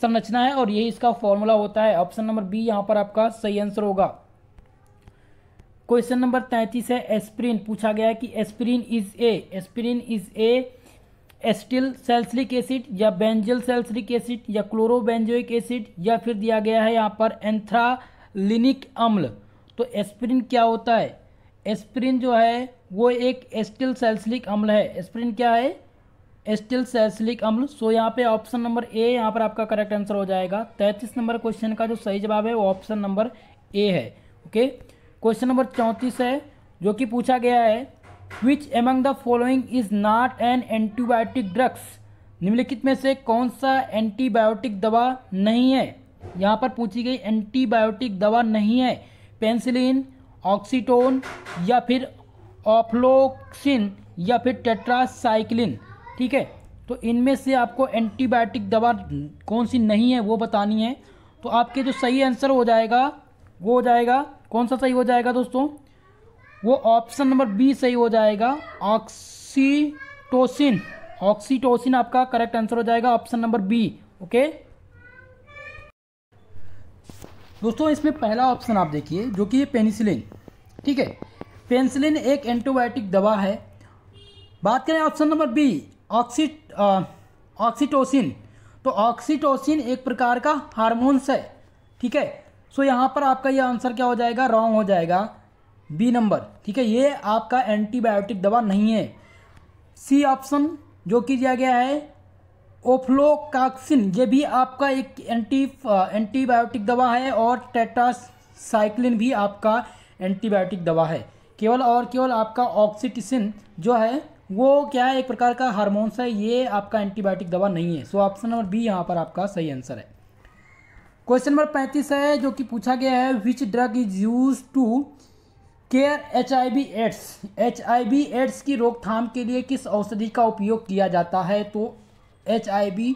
संरचना है और यही इसका फॉर्मूला होता है ऑप्शन नंबर बी यहाँ पर आपका सही आंसर होगा क्वेश्चन नंबर तैंतीस है एस्प्रिन पूछा गया है कि aspirin is a aspirin is a acetyl salicylic acid या बेंजल सेल्सरिक एसिड या क्लोरोबेंजोइक एसिड या फिर दिया गया है यहाँ पर एंथ्रालिनिक अम्ल तो एस्प्रिन क्या होता है एस्प्रिन जो है वो एक एस्टिल सेल्सिलिक अम्ल है एस्प्रिन क्या है एस्टिल सेल्सिलिक अम्ल सो यहाँ पे ऑप्शन नंबर ए यहाँ पर आपका करेक्ट आंसर हो जाएगा तैंतीस नंबर क्वेश्चन का जो सही जवाब है वो ऑप्शन नंबर ए है ओके क्वेश्चन नंबर चौंतीस है जो कि पूछा गया है which among the following is not an antibiotic drugs निम्नलिखित में से कौन सा एंटीबायोटिक दवा नहीं है यहाँ पर पूछी गई एंटीबायोटिक दवा नहीं है पेंसिलिन ऑक्सीटोन या फिर ऑफ्लोक्सिन या फिर टेट्रासाइक्लिन ठीक है तो इनमें से आपको एंटीबायोटिक दवा कौन सी नहीं है वो बतानी है तो आपके जो सही आंसर हो जाएगा वो हो जाएगा कौन सा सही हो जाएगा दोस्तों वो ऑप्शन नंबर बी सही हो जाएगा ऑक्सीटोसिन ऑक्सीटोसिन आपका करेक्ट आंसर हो जाएगा ऑप्शन नंबर बी ओके दोस्तों इसमें पहला ऑप्शन आप देखिए जो कि पेनिसिलिन ठीक है पेंसिलिन एक एंटीबायोटिक दवा है बात करें ऑप्शन नंबर बी ऑक्सीट ऑक्सीटोसिन तो ऑक्सीटोसिन एक प्रकार का हार्मोन्स है ठीक है सो यहाँ पर आपका ये आंसर क्या हो जाएगा रॉन्ग हो जाएगा बी नंबर ठीक है ये आपका एंटीबायोटिक दवा नहीं है सी ऑप्शन जो कि दिया गया है ओफ्लोकाक्सिन ये भी आपका एक एंटी एंटीबायोटिक दवा है और टेटासाइक्लिन भी आपका एंटीबायोटिक दवा है केवल और केवल आपका ऑक्सीटिसिन जो है वो क्या है एक प्रकार का हारमोन्स है ये आपका एंटीबायोटिक दवा नहीं है सो ऑप्शन नंबर बी यहाँ पर आपका सही आंसर है क्वेश्चन नंबर पैंतीस है जो कि पूछा गया है which drug is use to care H I B AIDS H I B AIDS की रोकथाम के लिए किस औषधि का उपयोग किया जाता है तो एच आई बी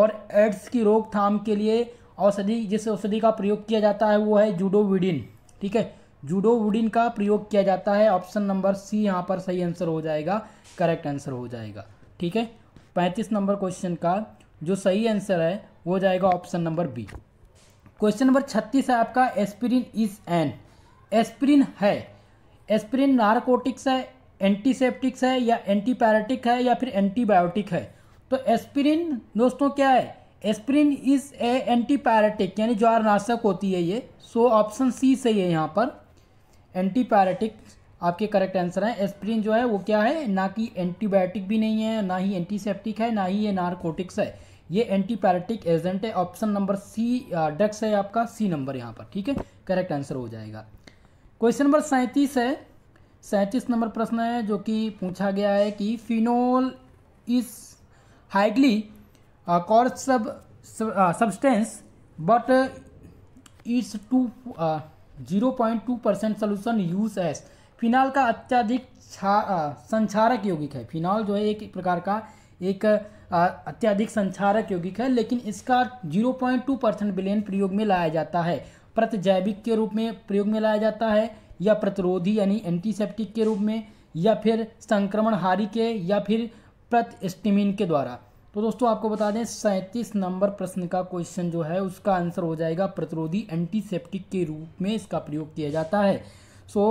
और एड्स की रोकथाम के लिए औषधि जिस औषधि का प्रयोग किया जाता है वो है जूडोविडिन ठीक है जूडो वुडिन का प्रयोग किया जाता है ऑप्शन नंबर सी यहाँ पर सही आंसर हो जाएगा करेक्ट आंसर हो जाएगा ठीक है पैंतीस नंबर क्वेश्चन का जो सही आंसर है वो जाएगा option number B question number छत्तीस है आपका एस्पिरिन इज एन एस्पिरिन है एस्पिरिन नारकोटिक्स है एंटीसेप्टिक्स है या एंटीपैराटिक है या फिर एंटीबायोटिक है तो एस्पिरिन दोस्तों क्या है एस्प्रिन इज ए एंटीपैराटिक यानी ज्वारनाशक होती है ये सो ऑप्शन सी सही है यहाँ पर एंटीपायरेटिक आपके करेक्ट आंसर है एस्प्रिन जो है वो क्या है ना कि एंटीबायोटिक भी नहीं है ना ही एंटीसेप्टिक है ना ही ये नारकोटिक्स है ये एंटीपायरेटिक एजेंट है ऑप्शन नंबर सी डक्स है आपका सी नंबर यहाँ पर ठीक है करेक्ट आंसर हो जाएगा क्वेश्चन नंबर सैंतीस है सैंतीस नंबर प्रश्न है जो कि पूछा गया है कि phenol is highly corrosive sub substance but it's two 0.2 percent solution use as phenol का अत्यधिक संचारक यौगिक है फिनॉल जो है एक प्रकार का एक अत्यधिक संचारक यौगिक है लेकिन इसका 0.2 परसेंट बिलियन प्रयोग में लाया जाता है प्रतिजैविक के रूप में प्रयोग में लाया जाता है या प्रतिरोधी यानी एंटीसेप्टिक के रूप में या फिर संक्रमणहारी के या फिर प्रतिस्टिमिन के द्वारा तो दोस्तों आपको बता दें सैंतीस नंबर प्रश्न का क्वेश्चन जो है उसका आंसर हो जाएगा प्रतिरोधी एंटीसेप्टिक के रूप में इसका प्रयोग किया जाता है सो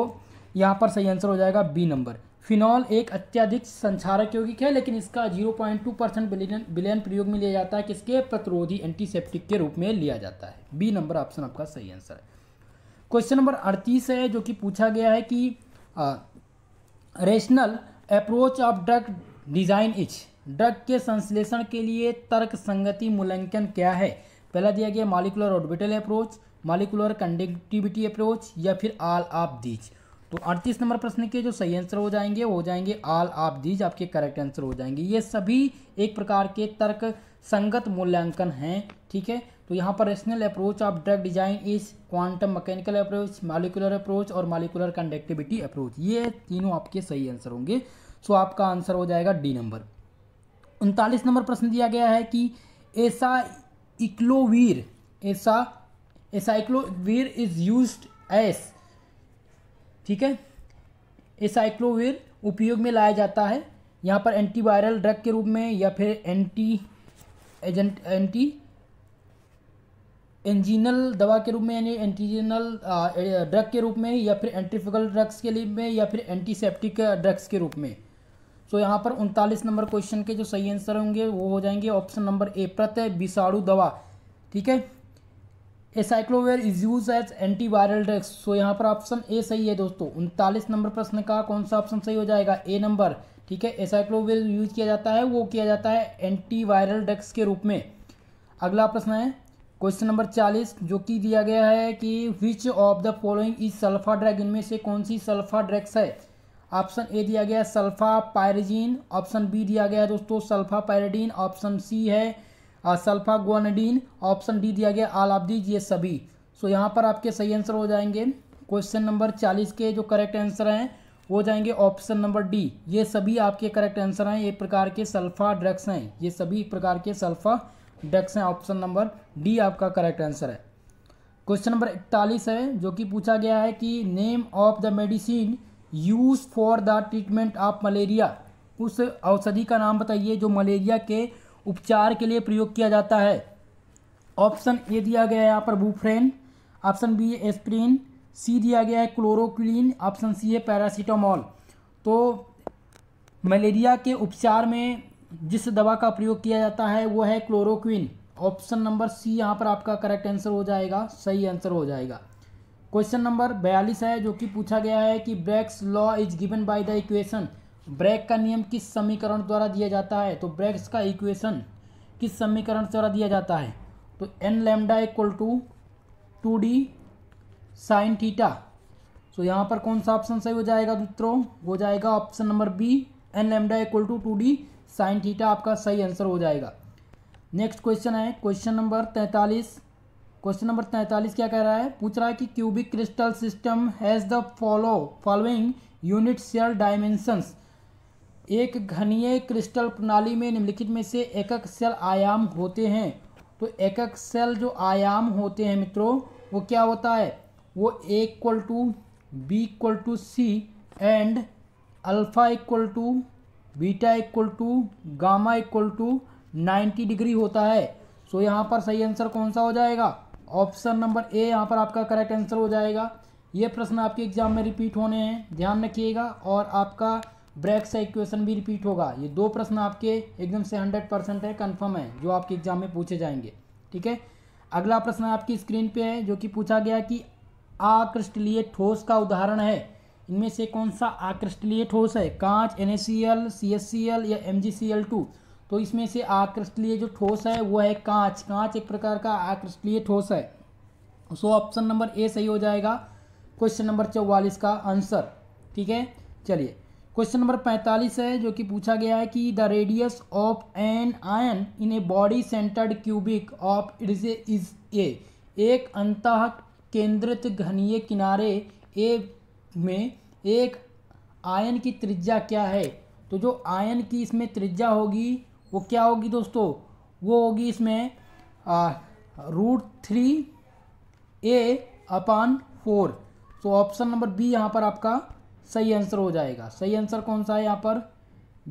यहाँ पर सही आंसर हो जाएगा बी नंबर फिनॉल एक अत्यधिक संचारक यौगिक है लेकिन इसका 0.2 परसेंट बिलियन बिलियन प्रयोग में लिया जाता है किसके प्रतिरोधी एंटीसेप्टिक के रूप में लिया जाता है बी नंबर ऑप्शन आपका सही आंसर है क्वेश्चन नंबर अड़तीस है जो कि पूछा गया है कि rational approach of drug design each drug के संश्लेषण के लिए तर्क संगति मूल्यांकन क्या है पहला दिया गया molecular orbital approach molecular conductivity approach या फिर आल आप दीज तो अड़तीस नंबर प्रश्न के जो सही आंसर हो जाएंगे हो जाएंगे आल आप दीज आपके करेक्ट आंसर हो जाएंगे ये सभी एक प्रकार के तर्क संगत मूल्यांकन हैं ठीक है तो यहाँ पर rational approach of drug design is quantum mechanical approach molecular approach और मालिकुलर कंडक्टिविटी अप्रोच ये तीनों आपके सही आंसर होंगे सो आपका आंसर हो जाएगा डी नंबर उनतालीस नंबर प्रश्न दिया गया है कि ऐसा इक्लोवीर ऐसा ऐसा इक्लोवीर इज यूज एस ठीक है ऐसा इक्लोवीर उपयोग में लाया जाता है यहाँ पर एंटीवायरल ड्रग के रूप में या फिर एंटी एजेंट एंटी एंजीनल दवा के रूप में यानी एंटीजनल ड्रग के रूप में या फिर एंटीफिकल ड्रग्स के लिए में या फिर एंटीसेप्टिक ड्रग्स के रूप में सो so, यहाँ पर उनतालीस नंबर क्वेश्चन के जो सही आंसर होंगे वो हो जाएंगे ऑप्शन नंबर ए प्रत्यय विषाणु दवा ठीक है acyclovir is use as antiviral drugs so यहाँ पर ऑप्शन ए सही है दोस्तों उनतालीस नंबर प्रश्न का कौन सा ऑप्शन सही हो जाएगा ए नंबर ठीक है एसाइक्लोवेयर यूज किया जाता है वो किया जाता है एंटीवायरल ड्रग्स के रूप में अगला प्रश्न है क्वेश्चन नंबर चालीस जो कि दिया गया है कि which of the following is sulfa drug इनमें से कौन सी सल्फा ड्रग्स है ऑप्शन ए दिया गया है सल्फा पायरजीन ऑप्शन बी दिया गया है दोस्तों सल्फा पायरडीन ऑप्शन सी है सल्फा गुआनडीन ऑप्शन डी दिया गया आलाब्दीज ये सभी सो so, यहाँ पर आपके सही आंसर हो जाएंगे क्वेश्चन नंबर चालीस के जो करेक्ट आंसर हैं हो जाएंगे ऑप्शन नंबर डी ये सभी आपके करेक्ट आंसर हैं एक प्रकार के सल्फा ड्रग्स हैं ये सभी प्रकार के सल्फा ड्रग्स हैं ऑप्शन नंबर डी आपका करेक्ट आंसर है क्वेश्चन नंबर इकतालीस है जो कि पूछा गया है कि name of the medicine use for the treatment of malaria उस औषधि का नाम बताइए जो मलेरिया के उपचार के लिए प्रयोग किया जाता है ऑप्शन ए दिया गया है यहाँ पर बूफ्रेन ऑप्शन बी है एस्प्रीन सी दिया गया है क्लोरोक्विन ऑप्शन सी है पैरासीटामॉल तो मलेरिया के उपचार में जिस दवा का प्रयोग किया जाता है वो है क्लोरोक्विन ऑप्शन नंबर सी यहाँ पर आपका करेक्ट आंसर हो जाएगा सही आंसर हो जाएगा क्वेश्चन नंबर बयालीस है जो कि पूछा गया है कि Bragg's law is given by the equation Bragg का नियम किस समीकरण द्वारा दिया जाता है तो ब्रैक्स का इक्वेशन किस समीकरण द्वारा दिया जाता है तो N lambda equal to two D sine theta so यहाँ पर कौन सा ऑप्शन सही हो जाएगा मित्रों हो जाएगा option number B N lambda equal to two D sine theta आपका सही आंसर हो जाएगा नेक्स्ट क्वेश्चन है क्वेश्चन नंबर तैंतालीस क्वेश्चन नंबर तैंतालीस क्या कह रहा है पूछ रहा है कि cubic crystal system has the follow following unit cell dimensions एक घनीय क्रिस्टल प्रणाली में निम्नलिखित में से एकक सेल आयाम होते हैं तो एकक सेल जो आयाम होते हैं मित्रों वो क्या होता है वो A equal to B equal to C and alpha equal to beta equal to gamma equal to ninety degree होता है सो so यहाँ पर सही आंसर कौन सा हो जाएगा ऑप्शन नंबर ए यहाँ पर आपका करेक्ट आंसर हो जाएगा ये प्रश्न आपके एग्जाम में रिपीट होने हैं ध्यान रखिएगा और आपका ब्रेक से इक्वेशन भी रिपीट होगा ये दो प्रश्न आपके एकदम से हंड्रेड परसेंट है कन्फर्म है जो आपके एग्जाम में पूछे जाएंगे ठीक है अगला प्रश्न आपकी स्क्रीन पे है जो कि पूछा गया कि आकृष्टलीय ठोस का उदाहरण है इनमें से कौन सा आकृष्टलीय ठोस है कांच एन या एम टू तो इसमें से आकृष्टलीय जो ठोस है वो है कांच कांच एक प्रकार का आकृष्टलीय ठोस है सो ऑप्शन नंबर ए सही हो जाएगा क्वेश्चन नंबर चौवालीस का आंसर ठीक है चलिए क्वेश्चन नंबर पैंतालीस है जो कि पूछा गया है कि the radius of an ion in a body centred cubic of it is is a एक अंत केंद्रित घनीय किनारे ए में एक आयन की त्रिज्या क्या है तो जो आयन की इसमें त्रिज्या होगी वो क्या होगी दोस्तों वो होगी इसमें root three A upon four तो ऑप्शन नंबर बी यहाँ पर आपका सही आंसर हो जाएगा सही आंसर कौन सा है यहाँ पर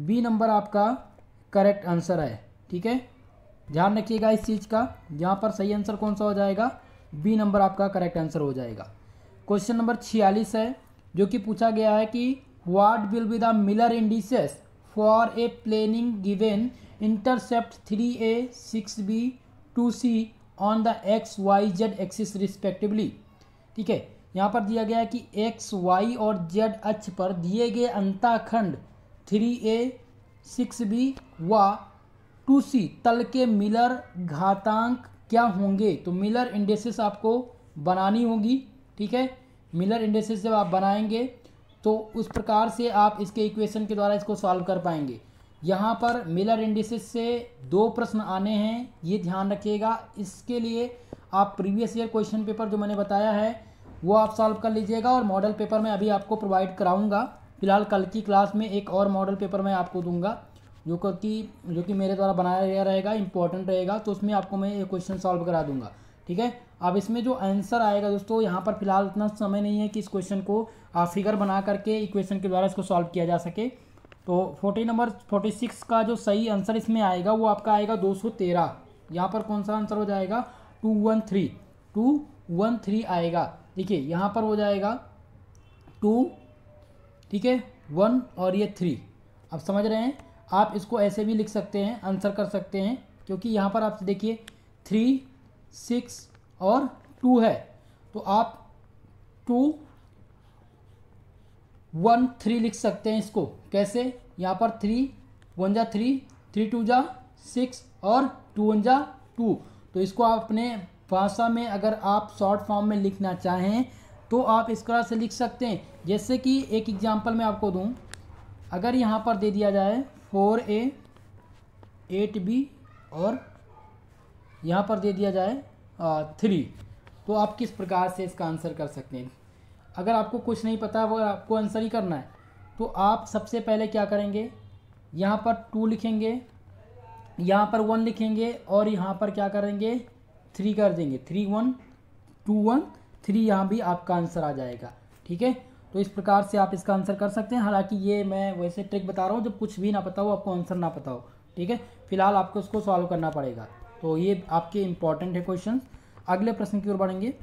बी नंबर आपका करेक्ट आंसर है ठीक है ध्यान रखिएगा इस चीज़ का यहाँ पर सही आंसर कौन सा हो जाएगा बी नंबर आपका करेक्ट आंसर हो जाएगा क्वेश्चन नंबर छियालीस है जो कि पूछा गया है कि what will be the Miller indices for a planing given intercept 3A, 6B, 2C on the X Y Z axis respectively ठीक है यहाँ पर दिया गया है कि एक्स वाई और जेड अक्ष पर दिए गए अंताखंड थ्री ए सिक्स बी व टू सी तल के मिलर घातांक क्या होंगे तो मिलर इंडेसिस आपको बनानी होगी ठीक है मिलर इंडेसिस जब आप बनाएंगे तो उस प्रकार से आप इसके इक्वेशन के द्वारा इसको सॉल्व कर पाएंगे यहाँ पर मिलर इंडिसेस से दो प्रश्न आने हैं ये ध्यान रखिएगा इसके लिए आप प्रीवियस ईयर क्वेश्चन पेपर जो मैंने बताया है वो आप सॉल्व कर लीजिएगा और मॉडल पेपर मैं अभी आपको प्रोवाइड कराऊंगा फिलहाल कल की क्लास में एक और मॉडल पेपर मैं आपको दूंगा जो कि जो कि मेरे द्वारा बनाया गया रहेगा इंपॉर्टेंट रहेगा तो उसमें आपको मैं ये क्वेश्चन सॉल्व करा दूंगा ठीक है अब इसमें जो आंसर आएगा दोस्तों यहाँ पर फिलहाल इतना समय नहीं है कि इस क्वेश्चन को फिगर बना करके इक्वेशन के द्वारा इसको सॉल्व किया जा सके तो फोर्टी नंबर फोर्टी सिक्स का जो सही आंसर इसमें आएगा वो आपका आएगा दो सौ तेरह यहाँ पर कौन सा आंसर हो जाएगा two one three two one three आएगा है यहाँ पर हो जाएगा टू ठीक है वन और ये थ्री अब समझ रहे हैं आप इसको ऐसे भी लिख सकते हैं आंसर कर सकते हैं क्योंकि यहाँ पर आप देखिए थ्री सिक्स और टू है तो आप टू वन थ्री लिख सकते हैं इसको कैसे यहाँ पर थ्री वन जा थ्री थ्री टू जा सिक्स और टू वन जा टू तो इसको आप अपने भाषा में अगर आप शॉर्ट फॉर्म में लिखना चाहें तो आप इस तरह से लिख सकते हैं जैसे कि एक एग्जांपल मैं आपको दूं अगर यहाँ पर दे दिया जाए फोर ए एट बी और यहाँ पर दे दिया जाए थ्री तो आप किस प्रकार से इसका आंसर कर सकते हैं अगर आपको कुछ नहीं पता वो आपको आंसर ही करना है तो आप सबसे पहले क्या करेंगे यहाँ पर टू लिखेंगे यहाँ पर वन लिखेंगे और यहाँ पर क्या करेंगे थ्री कर देंगे three one two one three यहाँ भी आपका आंसर आ जाएगा ठीक है तो इस प्रकार से आप इसका आंसर कर सकते हैं हालांकि ये मैं वैसे ट्रिक बता रहा हूँ जब कुछ भी ना पता हो आपको आंसर ना पता हो ठीक है फिलहाल आपको इसको सॉल्व करना पड़ेगा तो ये आपके इंपॉर्टेंट है क्वेश्चन अगले प्रश्न की ओर बढ़ेंगे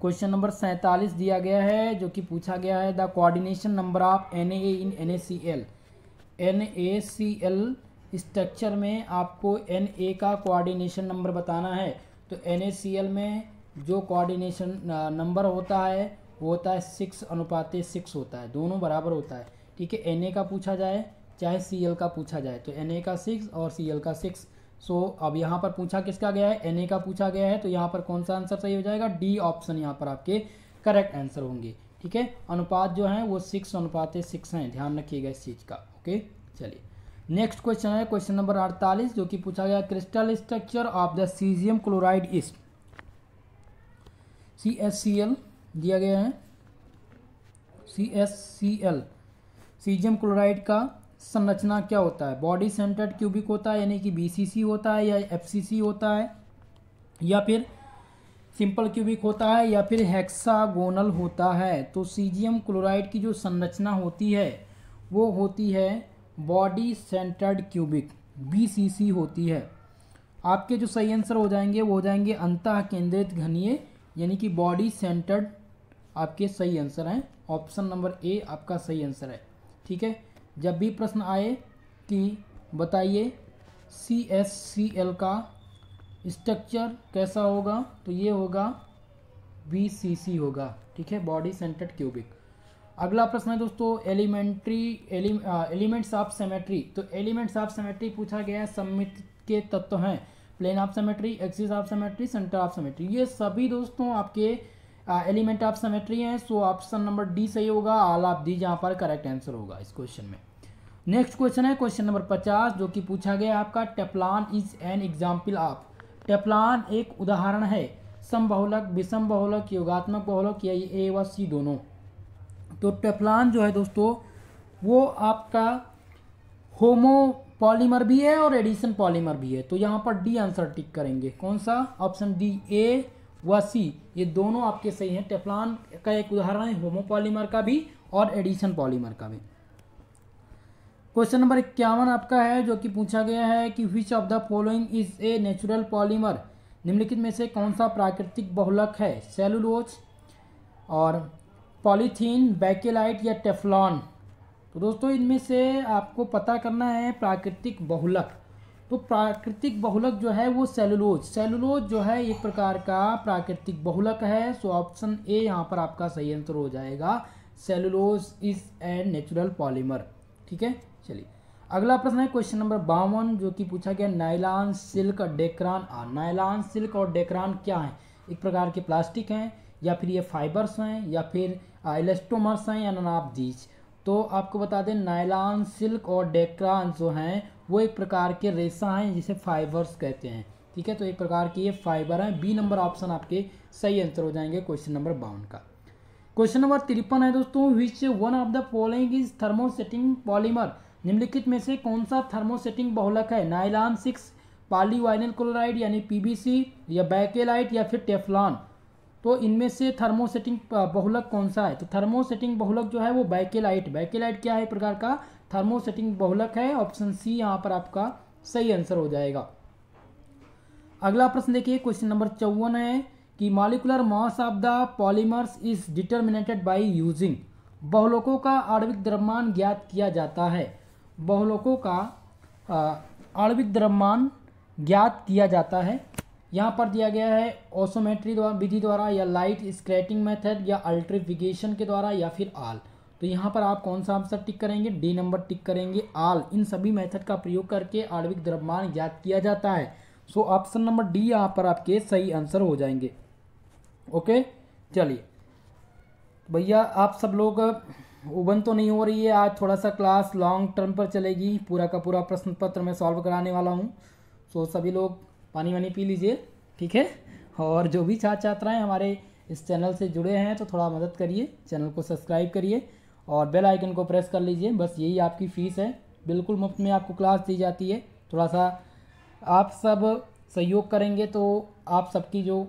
क्वेश्चन नंबर सैंतालीस दिया गया है जो कि पूछा गया है the coordination number of N A in N A C L N A C L structure में आपको एन ए का कोऑर्डिनेशन नंबर बताना है तो एन ए सी एल में जो कोऑर्डिनेशन नंबर होता है वो होता है सिक्स अनुपात सिक्स होता है दोनों बराबर होता है ठीक है एन ए का पूछा जाए चाहे सी एल का पूछा जाए तो एन ए का सिक्स और सी एल का सिक्स सो so, अब यहाँ पर पूछा किसका गया है एन का पूछा गया है तो यहाँ पर कौन सा आंसर सही हो जाएगा डी ऑप्शन यहाँ पर आपके करेक्ट आंसर होंगे ठीक है अनुपात जो है वो सिक्स अनुपात सिक्स हैं ध्यान रखिएगा इस चीज़ का ओके चलिए नेक्स्ट क्वेश्चन है क्वेश्चन नंबर अड़तालीस जो कि पूछा गया crystal structure of the caesium chloride इस सी एस सी एल दिया गया है C S C L caesium chloride का संरचना क्या होता है बॉडी सेंटर्ड क्यूबिक होता है यानी कि बीसीसी होता है या एफसीसी होता है या फिर सिंपल क्यूबिक होता है या फिर हेक्सागोनल होता है तो सीजियम क्लोराइड की जो संरचना होती है वो होती है बॉडी सेंटर्ड क्यूबिक बीसीसी होती है आपके जो सही आंसर हो जाएंगे वो हो जाएंगे अंत केंद्रित घनीय यानी कि बॉडी सेंटर्ड आपके सही आंसर हैं ऑप्शन नंबर ए आपका सही आंसर है ठीक है जब भी प्रश्न आए कि बताइए सी एस सी एल का स्ट्रक्चर कैसा होगा तो ये होगा बी सी सी होगा ठीक है बॉडी सेंटर्ड क्यूबिक अगला प्रश्न है दोस्तों एलिमेंट्री एलिमेंट्स ऑफ सेमेट्री तो एलिमेंट्स ऑफ सेमेट्री पूछा गया है सम्मित के तत्व हैं plane of symmetry axis of symmetry centre of symmetry ये सभी दोस्तों आपके एलिमेंट ऑफ समेट्री है सो ऑप्शन नंबर डी सही होगा आल ऑफ दी जहाँ पर करेक्ट आंसर होगा इस क्वेश्चन में नेक्स्ट क्वेश्चन है क्वेश्चन नंबर पचास जो कि पूछा गया आपका Teflon is an example of Teflon एक उदाहरण है बहुलक विषम बहुलक योगात्मक बहुलक या ए व सी दोनों तो टेप्लान जो है दोस्तों वो आपका होमो पॉलीमर भी है और एडिशन पॉलीमर भी है तो यहाँ पर डी आंसर टिक करेंगे कौन सा ऑप्शन डी ए व सी ये दोनों आपके सही हैं टेफ्लॉन का एक उदाहरण है होमोपॉलीमर का भी और एडिशन पॉलीमर का भी क्वेश्चन नंबर इक्यावन आपका है जो कि पूछा गया है कि which of the following is a natural polymer निम्नलिखित में से कौन सा प्राकृतिक बहुलक है सेलुलोज और पॉलीथीन बैकेलाइट या टेफ्लॉन तो दोस्तों इनमें से आपको पता करना है प्राकृतिक बहुलक तो प्राकृतिक बहुलक जो है वो सेलुलोज सेलुलोज जो है एक प्रकार का प्राकृतिक बहुलक है सो ऑप्शन ए यहाँ पर आपका सही आंसर हो जाएगा cellulose is a natural polymer ठीक है चलिए अगला प्रश्न है क्वेश्चन नंबर बावन जो कि पूछा गया नायलान सिल्क डेकरान और नायलान सिल्क और डेकरान क्या हैं एक प्रकार के प्लास्टिक हैं या फिर ये फाइबर्स हैं या फिर इलेस्टोमर्स हैं या नाप जीज तो आपको बता दें नायलान सिल्क और डेकरान जो हैं वो एक प्रकार के रेसा हैं जिसे फाइबर्स कहते हैं ठीक है तो एक प्रकार के ये फाइबर हैं बी नंबर ऑप्शन आपके सही आंसर हो जाएंगे क्वेश्चन नंबर बावन का क्वेश्चन नंबर तिरपन है दोस्तों which one of the following is thermosetting polymer निम्नलिखित में से कौन सा थर्मोसेटिंग बहुलक है नाइलान सिक्स पालीवाइनल क्लोराइड यानी पीबीसी या बैकेलाइट या फिर टेफलॉन तो इनमें से थर्मोसेटिंग बहुलक कौन सा है तो थर्मोसेटिंग बहुलक जो है वो बैकेलाइट बैकेलाइट क्या है प्रकार का थर्मोसेटिंग बहुलक है ऑप्शन सी यहाँ पर आपका सही आंसर हो जाएगा अगला प्रश्न देखिए क्वेश्चन नंबर चौवन है कि molecular mass of the polymers is determinated by using बहुलोकों का आणविक द्रव्यमान ज्ञात किया जाता है बहुलोकों का आणविक द्रव्यमान ज्ञात किया जाता है यहाँ पर दिया गया है ओसोमेट्री द्वारा विधि द्वारा या लाइट स्क्रैटिंग मेथड या अल्ट्रिफिकेशन के द्वारा या फिर आल तो यहाँ पर आप कौन सा आंसर टिक करेंगे डी नंबर टिक करेंगे आल इन सभी मेथड का प्रयोग करके आणविक द्रव्यमान ज्ञात किया जाता है सो ऑप्शन नंबर डी यहाँ पर आपके सही आंसर हो जाएंगे ओके चलिए भैया आप सब लोग ओवन तो नहीं हो रही है आज थोड़ा सा क्लास लॉन्ग टर्म पर चलेगी पूरा का पूरा प्रश्न पत्र मैं सॉल्व कराने वाला हूँ सो सभी लोग पानी वानी पी लीजिए ठीक है और जो भी छात्र छात्राएँ हमारे इस चैनल से जुड़े हैं तो थोड़ा मदद करिए चैनल को सब्सक्राइब करिए और बेल आइकन को प्रेस कर लीजिए बस यही आपकी फ़ीस है बिल्कुल मुफ्त में आपको क्लास दी जाती है थोड़ा सा आप सब सहयोग करेंगे तो आप सबकी जो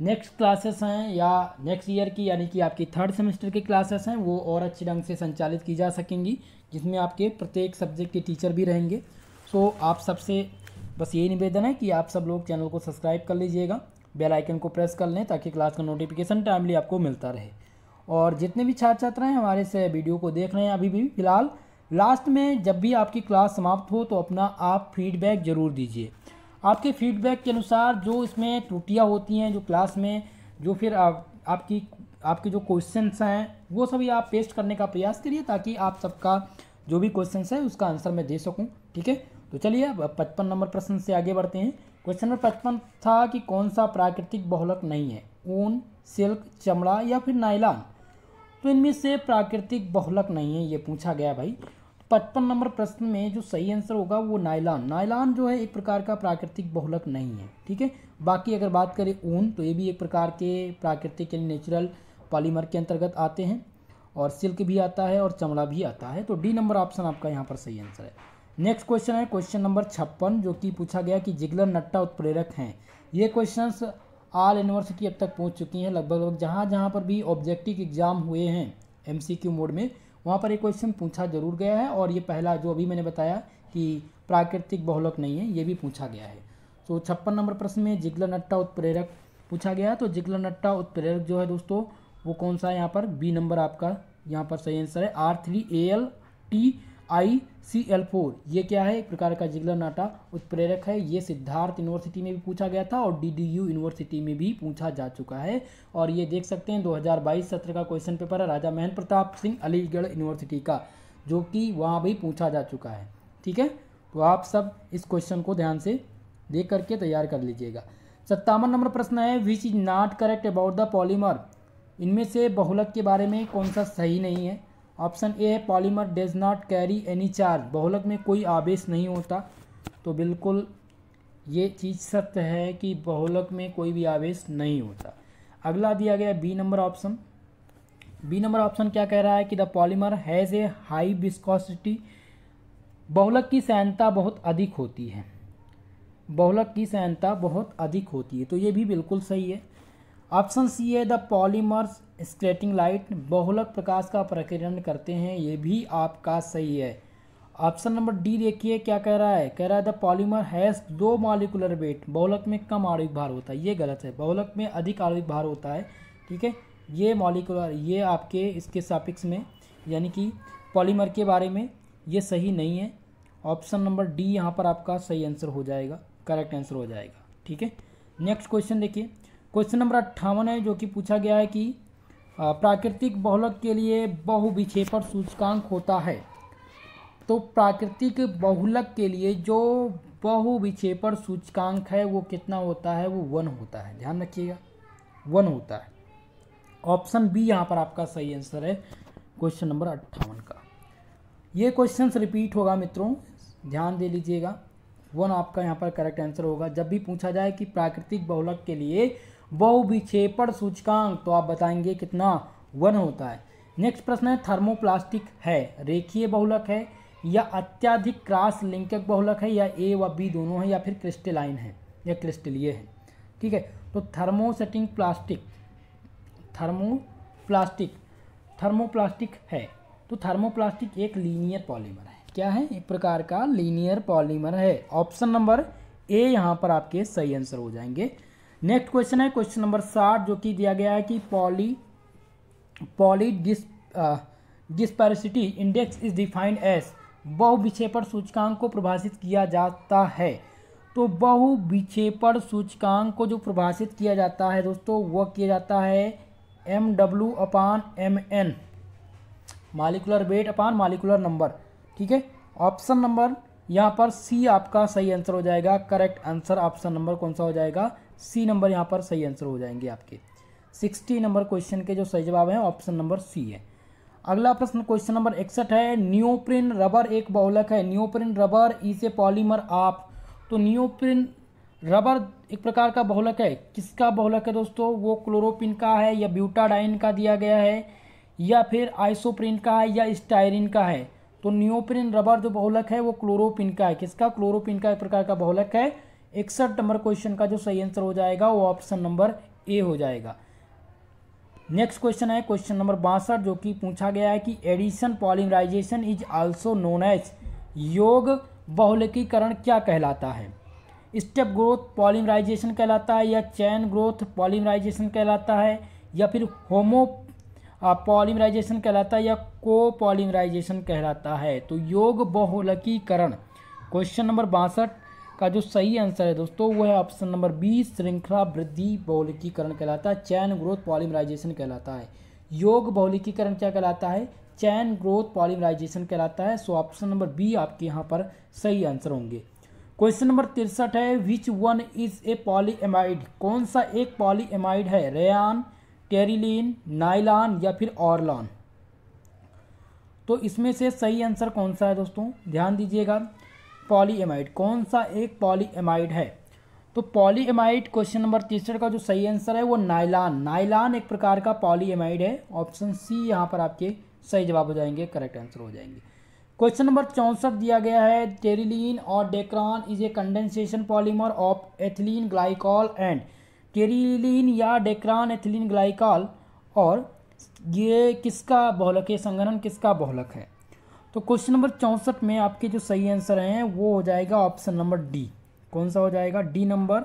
नेक्स्ट क्लासेस हैं या नेक्स्ट ईयर की यानी कि आपकी थर्ड सेमेस्टर की क्लासेस हैं वो और अच्छे ढंग से संचालित की जा सकेंगी जिसमें आपके प्रत्येक सब्जेक्ट के टीचर भी रहेंगे सो तो आप सबसे बस यही निवेदन है कि आप सब लोग चैनल को सब्सक्राइब कर लीजिएगा बेल आइकन को प्रेस कर लें ताकि क्लास का नोटिफिकेशन टाइमली आपको मिलता रहे और जितने भी छात्र छात्राएँ हमारे से वीडियो को देख रहे हैं अभी भी फिलहाल लास्ट में जब भी आपकी क्लास समाप्त हो तो अपना आप फीडबैक ज़रूर दीजिए आपके फीडबैक के अनुसार जो इसमें त्रुटियाँ होती हैं जो क्लास में जो फिर आप आपकी आपके जो क्वेश्चंस हैं वो सभी आप पेस्ट करने का प्रयास करिए ताकि आप सबका जो भी क्वेश्चन है उसका आंसर मैं दे सकूँ ठीक है तो चलिए अब पचपन नंबर प्रश्न से आगे बढ़ते हैं क्वेश्चन नंबर पचपन था कि कौन सा प्राकृतिक बहुलक नहीं है ऊन सिल्क चमड़ा या फिर नायलॉन तो इनमें से प्राकृतिक बहुलक नहीं है ये पूछा गया भाई पचपन नंबर प्रश्न में जो सही आंसर होगा वो नायलान नायलान जो है एक प्रकार का प्राकृतिक बहुलक नहीं है ठीक है बाकी अगर बात करें ऊन तो ये भी एक प्रकार के प्राकृतिक यानी नेचुरल पॉलीमर के अंतर्गत आते हैं और सिल्क भी आता है और चमड़ा भी आता है तो डी नंबर ऑप्शन आपका यहाँ पर सही आंसर है नेक्स्ट क्वेश्चन है क्वेश्चन नंबर छप्पन जो कि पूछा गया कि जिगलर नट्टा उत्प्रेरक हैं ये क्वेश्चन आल यूनिवर्सिटी अब तक पहुंच चुकी हैं लगभग लगभग जहाँ जहाँ पर भी ऑब्जेक्टिव एग्ज़ाम हुए हैं एम मोड में वहाँ पर एक क्वेश्चन पूछा जरूर गया है और ये पहला जो अभी मैंने बताया कि प्राकृतिक बहुलक नहीं है ये भी पूछा गया है तो छप्पन नंबर प्रश्न में जिगला नट्टा उत्प्रेरक पूछा गया तो जिगला नट्टा उत्प्रेरक जो है दोस्तों वो कौन सा है यहाँ पर बी नंबर आपका यहाँ पर सही आंसर है R three A L T I C L four ये क्या है एक प्रकार का जिगलर नाटा उत्प्रेरक है ये सिद्धार्थ यूनिवर्सिटी में भी पूछा गया था और डी डी यू यूनिवर्सिटी में भी पूछा जा चुका है और ये देख सकते हैं 2022 सत्र का क्वेश्चन पेपर है राजा महेंद्र प्रताप सिंह अलीगढ़ यूनिवर्सिटी का जो कि वहाँ भी पूछा जा चुका है ठीक है तो आप सब इस क्वेश्चन को ध्यान से देख करके तैयार कर लीजिएगा सत्तावन नंबर प्रश्न है which is not correct about the polymer इनमें से बहुलक के बारे में कौन सा सही नहीं है ऑप्शन ए है polymer does not carry any charge बहुलक में कोई आवेश नहीं होता तो बिल्कुल ये चीज़ सत्य है कि बहुलक में कोई भी आवेश नहीं होता अगला दिया गया B number option B number option क्या कह रहा है कि the polymer has a high viscosity बहुलक की सहनता बहुत अधिक होती है बहुलक की सहनता बहुत अधिक होती है तो ये भी बिल्कुल सही है ऑप्शन सी है द पॉलीमर्स स्केटिंग लाइट बहुलक प्रकाश का प्रकीर्णन करते हैं ये भी आपका सही है ऑप्शन नंबर डी देखिए क्या कह रहा है कह रहा है द पॉलीमर हैज़ दो मॉलिकुलर वेट बहुलक में कम आणविक भार होता है ये गलत है बहुलक में अधिक आणविक भार होता है ठीक है ये मॉलिकुलर ये आपके इसके सापिक्स में यानी कि पॉलीमर के बारे में ये सही नहीं है ऑप्शन नंबर डी यहाँ पर आपका सही आंसर हो जाएगा करेक्ट आंसर हो जाएगा ठीक है नेक्स्ट क्वेश्चन देखिए क्वेश्चन नंबर अट्ठावन है जो कि पूछा गया है कि प्राकृतिक बहुलक के लिए बहुविक्षेपण सूचकांक होता है तो प्राकृतिक बहुलक के लिए जो बहुविक्षेपण सूचकांक है वो कितना होता है वो वन होता है ध्यान रखिएगा वन होता है ऑप्शन बी यहाँ पर आपका सही आंसर है क्वेश्चन नंबर अट्ठावन का ये क्वेश्चन रिपीट होगा मित्रों ध्यान दे लीजिएगा वन आपका यहाँ पर करेक्ट आंसर होगा जब भी पूछा जाए कि प्राकृतिक बहुलक के लिए बहुविक्षेपण सूचकांक तो आप बताएंगे कितना वन होता है नेक्स्ट प्रश्न है थर्मोप्लास्टिक है रेखीय बहुलक है या अत्याधिक क्रॉस लिंकक बहुलक है या ए व बी दोनों है या फिर क्रिस्टलाइन है या क्रिस्टलीय है ठीक है तो थर्मोसेटिंग प्लास्टिक थर्मोप्लास्टिक थर्मोप्लास्टिक है तो थर्मोप्लास्टिक एक लीनियर पॉलीमर है क्या है एक प्रकार का लीनियर पॉलीमर है ऑप्शन नंबर ए यहाँ पर आपके सही आंसर हो जाएंगे नेक्स्ट क्वेश्चन है क्वेश्चन नंबर साठ जो कि दिया गया है कि poly poly dis dispersity index is defined as बहु सूचकांक को प्रभाषित किया जाता है तो बहु सूचकांक को जो प्रभाषित किया जाता है दोस्तों वह किया जाता है M W upon M N molecular weight upon molecular number ठीक है ऑप्शन नंबर यहाँ पर सी आपका सही आंसर हो जाएगा करेक्ट आंसर ऑप्शन नंबर कौन सा हो जाएगा सी नंबर यहाँ पर सही आंसर हो जाएंगे आपके सिक्सटी नंबर क्वेश्चन के जो सही जवाब हैं ऑप्शन नंबर सी है अगला प्रश्न क्वेश्चन नंबर इकसठ है न्योप्रिन रबर एक बहुलक है न्योप्रिन रबर ई से पॉलीमर आप तो न्योप्रिन रबर एक प्रकार का बहुलक है किसका बहुलक है दोस्तों वो क्लोरोपिन का है या ब्यूटाडाइन का दिया गया है या फिर आइसोप्रिन का है या स्टायरिन का है तो न्योप्रिन रबर जो बहुलक है वो क्लोरोपिन का है किसका क्लोरोपिन का एक प्रकार का बहुलक है इकसठ नंबर क्वेश्चन का जो सही आंसर हो जाएगा वो ऑप्शन नंबर ए हो जाएगा नेक्स्ट क्वेश्चन है क्वेश्चन नंबर बासठ जो कि पूछा गया है कि addition polymerization is also known as योग बहुलकीकरण क्या कहलाता है स्टेप ग्रोथ पॉलिमराइजेशन कहलाता है या चैन ग्रोथ पॉलिमराइजेशन कहलाता है या फिर होमो पॉलिमराइजेशन कहलाता है या को पॉलिमराइजेशन कहलाता है तो योग बहुलकीकरण क्वेश्चन नंबर बासठ का जो सही आंसर है दोस्तों वो है ऑप्शन नंबर बी श्रृंखला वृद्धि बहुलिकीकरण कहलाता है चैन ग्रोथ पॉलीमराइजेशन कहलाता है योग बहुलिकीकरण क्या कहलाता है चैन ग्रोथ पॉलीमराइजेशन कहलाता है सो ऑप्शन नंबर बी आपके यहाँ पर सही आंसर होंगे क्वेश्चन नंबर तिरसठ है which one is a polyamide कौन सा एक पॉलीएमाइड है रेन टेरिलीन नाइलान या फिर ऑरलॉन तो इसमें से सही आंसर कौन सा है दोस्तों ध्यान दीजिएगा पॉलीएमाइड कौन सा एक पॉलीएमाइड है तो पॉलीएमाइड क्वेश्चन नंबर तीसरे का जो सही आंसर है वो नाइलान नाइलान एक प्रकार का पॉलीएमाइड है ऑप्शन सी यहाँ पर आपके सही जवाब हो जाएंगे करेक्ट आंसर हो जाएंगे क्वेश्चन नंबर चौंसठ दिया गया है टेरिलीन और Dacron is a condensation polymer of ethylene glycol and Terylene या डेक्रॉन एथिलीन ग्लाइकॉल और ये किसका बहुलक है संगठन किसका बहुलक है तो क्वेश्चन नंबर चौंसठ में आपके जो सही आंसर हैं वो हो जाएगा ऑप्शन नंबर डी कौन सा हो जाएगा डी नंबर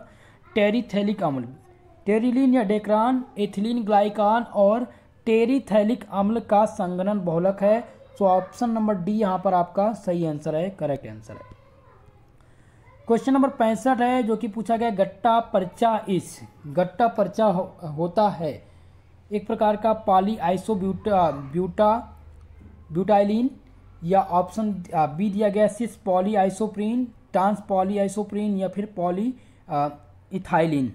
टेरीथैलिक अम्ल टेरिलिन या डेक्रान एथिलीन ग्लाइकान और टेरीथैलिक अम्ल का संगणन बहुलक है सो तो ऑप्शन नंबर डी यहाँ पर आपका सही आंसर है करेक्ट आंसर है क्वेश्चन नंबर पैंसठ है जो कि पूछा गया गट्टा पर्चा इस गट्टा पर्चा हो, होता है एक प्रकार का polyisobutylene या ऑप्शन बी दिया गया cis polyisoprene trans polyisoprene या फिर पॉली इथाइलिन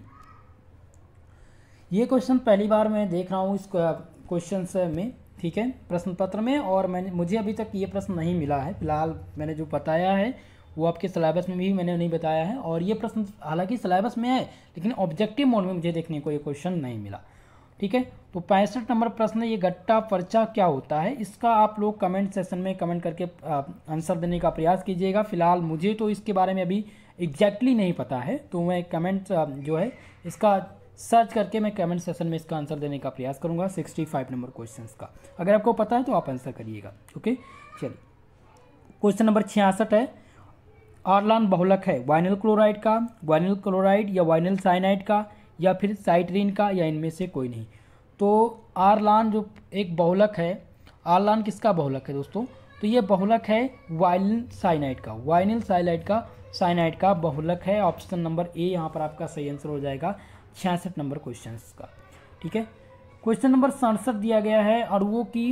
ये क्वेश्चन पहली बार मैं देख रहा हूँ इस क्वेश्चन में ठीक है प्रश्न पत्र में और मैंने मुझे अभी तक ये प्रश्न नहीं मिला है फिलहाल मैंने जो बताया है वो आपके सिलेबस में भी मैंने नहीं बताया है और ये प्रश्न हालांकि सिलेबस में है लेकिन ऑब्जेक्टिव मोड में मुझे देखने को ये क्वेश्चन नहीं मिला ठीक है तो पैंसठ नंबर प्रश्न ये गट्टा पर्चा क्या होता है इसका आप लोग कमेंट सेशन में कमेंट करके आंसर देने का प्रयास कीजिएगा फिलहाल मुझे तो इसके बारे में अभी एग्जैक्टली नहीं पता है तो मैं कमेंट जो है इसका सर्च करके मैं कमेंट सेशन में इसका आंसर देने का प्रयास करूंगा 65 नंबर क्वेश्चन का अगर आपको पता है तो आप आंसर करिएगा ओके चलिए क्वेश्चन नंबर छियासठ है आर्लान बहुलक है वाइनल क्लोराइड का वाइनल क्लोराइड या वाइनल साइनाइड का या फिर साइट्रीन का या इनमें से कोई नहीं तो आरलान जो एक बहुलक है आरलान किसका बहुलक है दोस्तों तो ये बहुलक है वाइनिल साइनाइड का वाइनिल साइनाइट का साइनाइड का बहुलक है ऑप्शन नंबर ए यहाँ पर आपका सही आंसर हो जाएगा छियासठ नंबर क्वेश्चन का ठीक है क्वेश्चन नंबर सड़सठ दिया गया है अड़ुओं की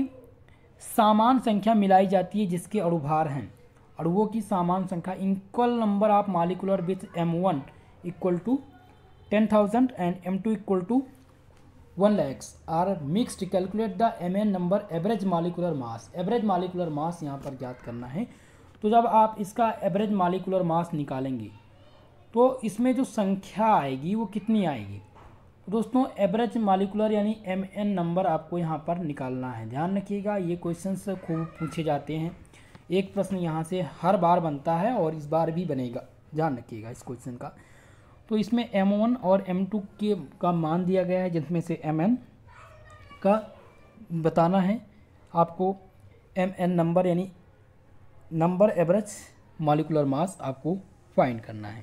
सामान संख्या मिलाई जाती है जिसके अड़ुभार हैं अड़ुओं की सामान संख्या equal number of molecular with M one equal to ten thousand and M two equal to one lakhs are mixed calculate the M N number average molecular mass average molecular mass यहाँ पर ज्ञात करना है तो जब आप इसका एवरेज मालिकुलर मास निकालेंगे तो इसमें जो संख्या आएगी वो कितनी आएगी दोस्तों एवरेज मालिकुलर यानी एम एन नंबर आपको यहाँ पर निकालना है ध्यान रखिएगा ये क्वेश्चन खूब पूछे जाते हैं एक प्रश्न यहाँ से हर बार बनता है और इस बार भी बनेगा ध्यान रखिएगा इस क्वेश्चन का तो इसमें वन और टू के का मान दिया गया है जिसमें से एन का बताना है आपको एन नंबर यानी नंबर एवरेज मालिकुलर मास आपको फाइंड करना है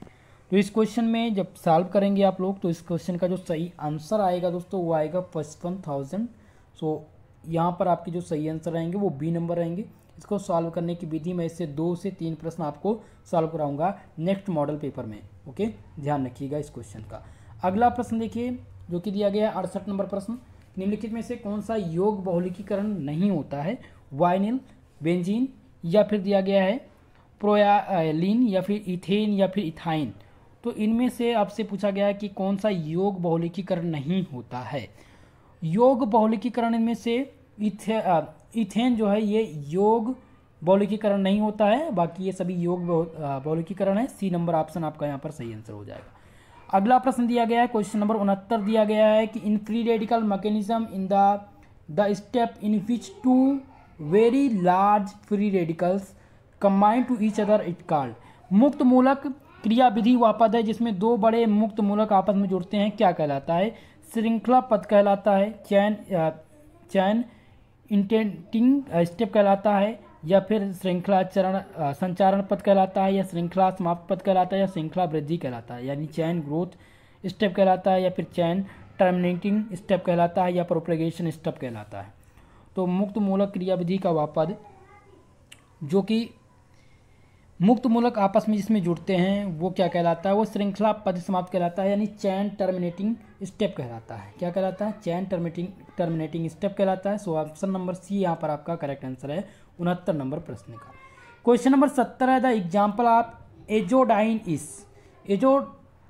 तो इस क्वेश्चन में जब सॉल्व करेंगे आप लोग तो इस क्वेश्चन का जो सही आंसर आएगा दोस्तों वो आएगा पचपन थाउजेंड सो यहाँ पर आपके जो सही आंसर आएंगे वो बी नंबर रहेंगे इसको सॉल्व करने की विधि मैं इससे दो से तीन प्रश्न आपको सॉल्व कराऊंगा नेक्स्ट मॉडल पेपर में ओके ध्यान रखिएगा इस क्वेश्चन का अगला प्रश्न देखिए जो कि दिया गया है अड़सठ नंबर प्रश्न निम्नलिखित में से कौन सा योग बहुलिकीकरण नहीं होता है वाइनिल बेंजीन या फिर दिया गया है प्रोयालिन या फिर इथेन या फिर इथाइन तो इनमें से आपसे पूछा गया है कि कौन सा योग बहुलिकीकरण नहीं होता है योग बहुलिकीकरण में से इथे इथेन जो है ये योग बौलिकीकरण नहीं होता है बाकी ये सभी योग बौलिकीकरण है सी नंबर ऑप्शन आपका यहाँ पर सही आंसर हो जाएगा अगला प्रश्न दिया गया है क्वेश्चन नंबर उनहत्तर दिया गया है कि in free radical mechanism in the the step in which two very large free radicals combine to each other it called मुक्त मूलक क्रियाविधि वापद है जिसमें दो बड़े मुक्त मूलक आपस में जुड़ते हैं क्या कहलाता है श्रृंखला पद कहलाता है चैन चैन इंटेंटिंग स्टेप कहलाता है या फिर श्रृंखला चरण संचारण पद कहलाता है या श्रृंखला समाप्त पद कहलाता है या श्रृंखला वृद्धि कहलाता है यानी चैन ग्रोथ स्टेप कहलाता है या फिर चैन टर्मिनेटिंग स्टेप कहलाता है या प्रोपगेशन स्टेप कहलाता है तो मुक्त मूलक क्रियाविधि का वापद जो कि मुक्त मूलक आपस में जिसमें जुड़ते हैं वो क्या कहलाता है वो श्रृंखला पद समाप्त कहलाता है यानी चैन टर्मिनेटिंग स्टेप कहलाता है क्या कहलाता है चैन टर्मिनेटिंग टर्मिनेटिंग स्टेप कहलाता है सो ऑप्शन नंबर सी यहाँ पर आपका करेक्ट आंसर है उनहत्तर नंबर प्रश्न का क्वेश्चन नंबर सत्तर है द एग्जाम्पल ऑफ एजोडाइन इस एजो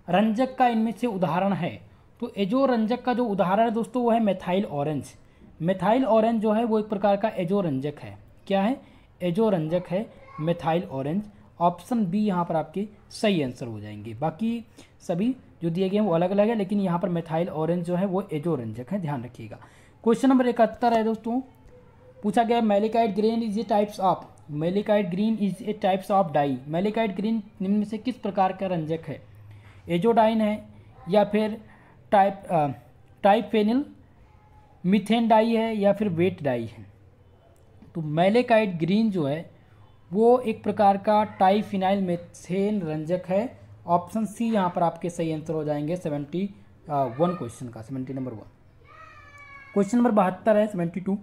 रंजक का इनमें से उदाहरण है तो एजो रंजक का जो उदाहरण है दोस्तों वो है मेथाइल ऑरेंज मेथाइल ऑरेंज जो है वो एक प्रकार का एजो रंजक है क्या है एजो रंजक है मेथाइल ऑरेंज ऑप्शन बी यहाँ पर आपके सही आंसर हो जाएंगे बाकी सभी जो दिए गए हैं वो अलग अलग है लेकिन यहाँ पर मेथाइल ऑरेंज जो है वो एजो रंजक है ध्यान रखिएगा क्वेश्चन नंबर इकहत्तर है दोस्तों पूछा गया malachite green is a types of malachite green is a types of dye malachite green निम्न से किस प्रकार का रंजक है एजोडाइन है या फिर type type phenyl methane dye है या फिर वेट डाई है तो मेलेकाइट ग्रीन जो है वो एक प्रकार का टाई फिनाइल मिथेन रंजक है ऑप्शन सी यहाँ पर आपके सही आंसर हो जाएंगे सेवेंटी वन क्वेश्चन का seventy number one question number बहत्तर है seventy two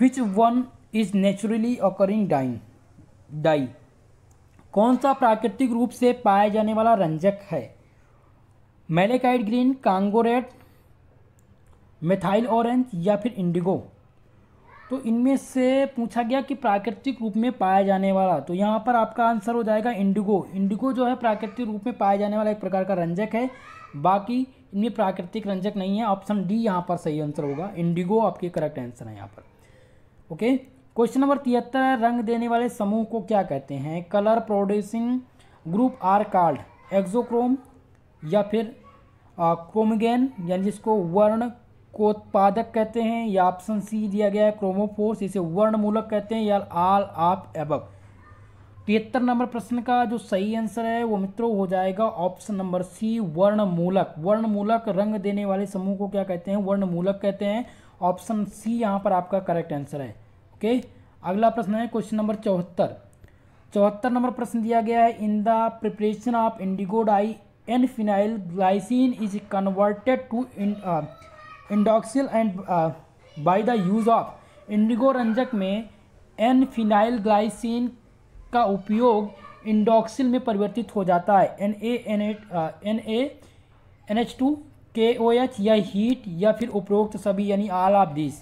which one is naturally occurring dye dye कौन सा प्राकृतिक रूप से पाया जाने वाला रंजक है malachite green Congo red methyl orange या फिर इंडिगो तो इनमें से पूछा गया कि प्राकृतिक रूप में पाया जाने वाला तो यहाँ पर आपका आंसर हो जाएगा इंडिगो इंडिगो जो है प्राकृतिक रूप में पाया जाने वाला एक प्रकार का रंजक है बाकी इनमें प्राकृतिक रंजक नहीं है ऑप्शन डी यहाँ पर सही आंसर होगा इंडिगो आपके करेक्ट आंसर है यहाँ पर ओके क्वेश्चन नंबर तिहत्तर रंग देने वाले समूह को क्या कहते हैं colour producing group are called auxochrome या फिर क्रोमगेन यानी जिसको वर्ण कोत्पादक कहते हैं या ऑप्शन सी दिया गया है क्रोमोफोर्स इसे वर्णमूलक कहते हैं या आल आप एबक तिहत्तर नंबर प्रश्न का जो सही आंसर है वो मित्रों हो जाएगा ऑप्शन नंबर सी वर्णमूलक वर्णमूलक रंग देने वाले समूह को क्या कहते हैं वर्णमूलक कहते हैं ऑप्शन सी यहाँ पर आपका करेक्ट आंसर है ओके अगला प्रश्न है क्वेश्चन नंबर चौहत्तर चौहत्तर नंबर प्रश्न दिया गया है in the preparation of indigo dye N phenyl glycine is converted to indoxyl and by the use of indigo रंजक में एन फिनाइल ग्लाइसिन का उपयोग इंडोक्सिल में परिवर्तित हो जाता है N A N H N A N H two K O H या हीट या फिर उपरोक्त सभी यानी आल ऑफ दिस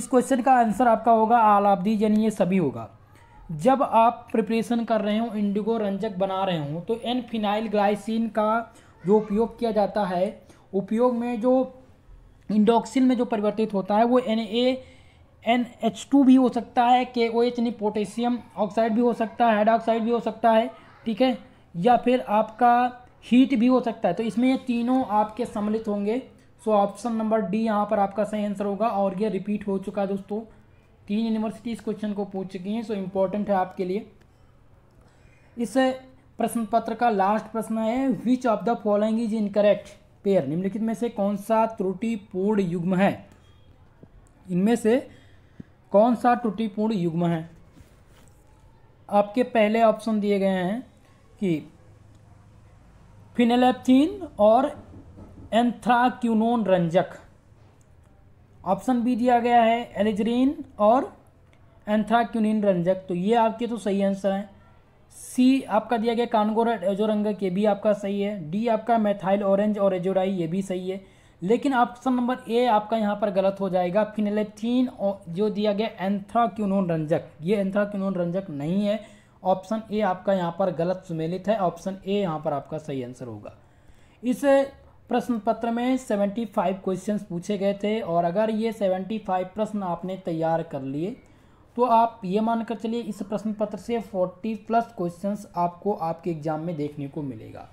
इस क्वेश्चन का आंसर आपका होगा आल ऑफ दिस यानी ये सभी होगा जब आप प्रिपरेशन कर रहे हो इंडिगो रंजक बना रहे हो तो एन फिनाइल ग्लाइसिन का जो उपयोग किया जाता है उपयोग में जो इंडोक्सिन में जो परिवर्तित होता है वो N A N H two भी हो सकता है के ओ एच यानी पोटेशियम ऑक्साइड भी हो सकता है हाइड ऑक्साइड भी हो सकता है ठीक है या फिर आपका हीट भी हो सकता है तो इसमें ये तीनों आपके सम्मिलित होंगे सो ऑप्शन नंबर डी यहाँ पर आपका सही आंसर होगा और ये रिपीट हो चुका है दोस्तों तीन यूनिवर्सिटी इस क्वेश्चन को पूछ चुकी हैं सो इम्पोर्टेंट है आपके लिए इस प्रश्न पत्र का लास्ट प्रश्न है which of the following is incorrect pair निम्नलिखित में से कौन सा त्रुटिपूर्ण युग्म है इनमें से कौन सा त्रुटिपूर्ण युग्म है आपके पहले ऑप्शन दिए गए हैं कि फिनेलेप्थीन और एंथ्राक्यूनोन रंजक ऑप्शन बी दिया गया है एलिजरीन और एंथ्राक्यूनिन रंजक तो ये आपके तो सही आंसर हैं सी आपका दिया गया कानगोर एजोरंगक ये भी आपका सही है डी आपका मेथाइल ऑरेंज और एजोडाई ये भी सही है लेकिन ऑप्शन नंबर ए आपका यहाँ पर गलत हो जाएगा फिनेलेप्थीन जो दिया गया एंथ्राक्यूनोन रंजक ये एंथ्राक्यूनोन रंजक नहीं है ऑप्शन ए आपका यहाँ पर गलत सुमेलित है ऑप्शन ए यहाँ पर आपका सही आंसर होगा इस प्रश्न पत्र में 75 क्वेश्चंस पूछे गए थे और अगर ये 75 प्रश्न आपने तैयार कर लिए तो आप ये मानकर चलिए इस प्रश्न पत्र से 40 प्लस क्वेश्चंस आपको आपके एग्जाम में देखने को मिलेगा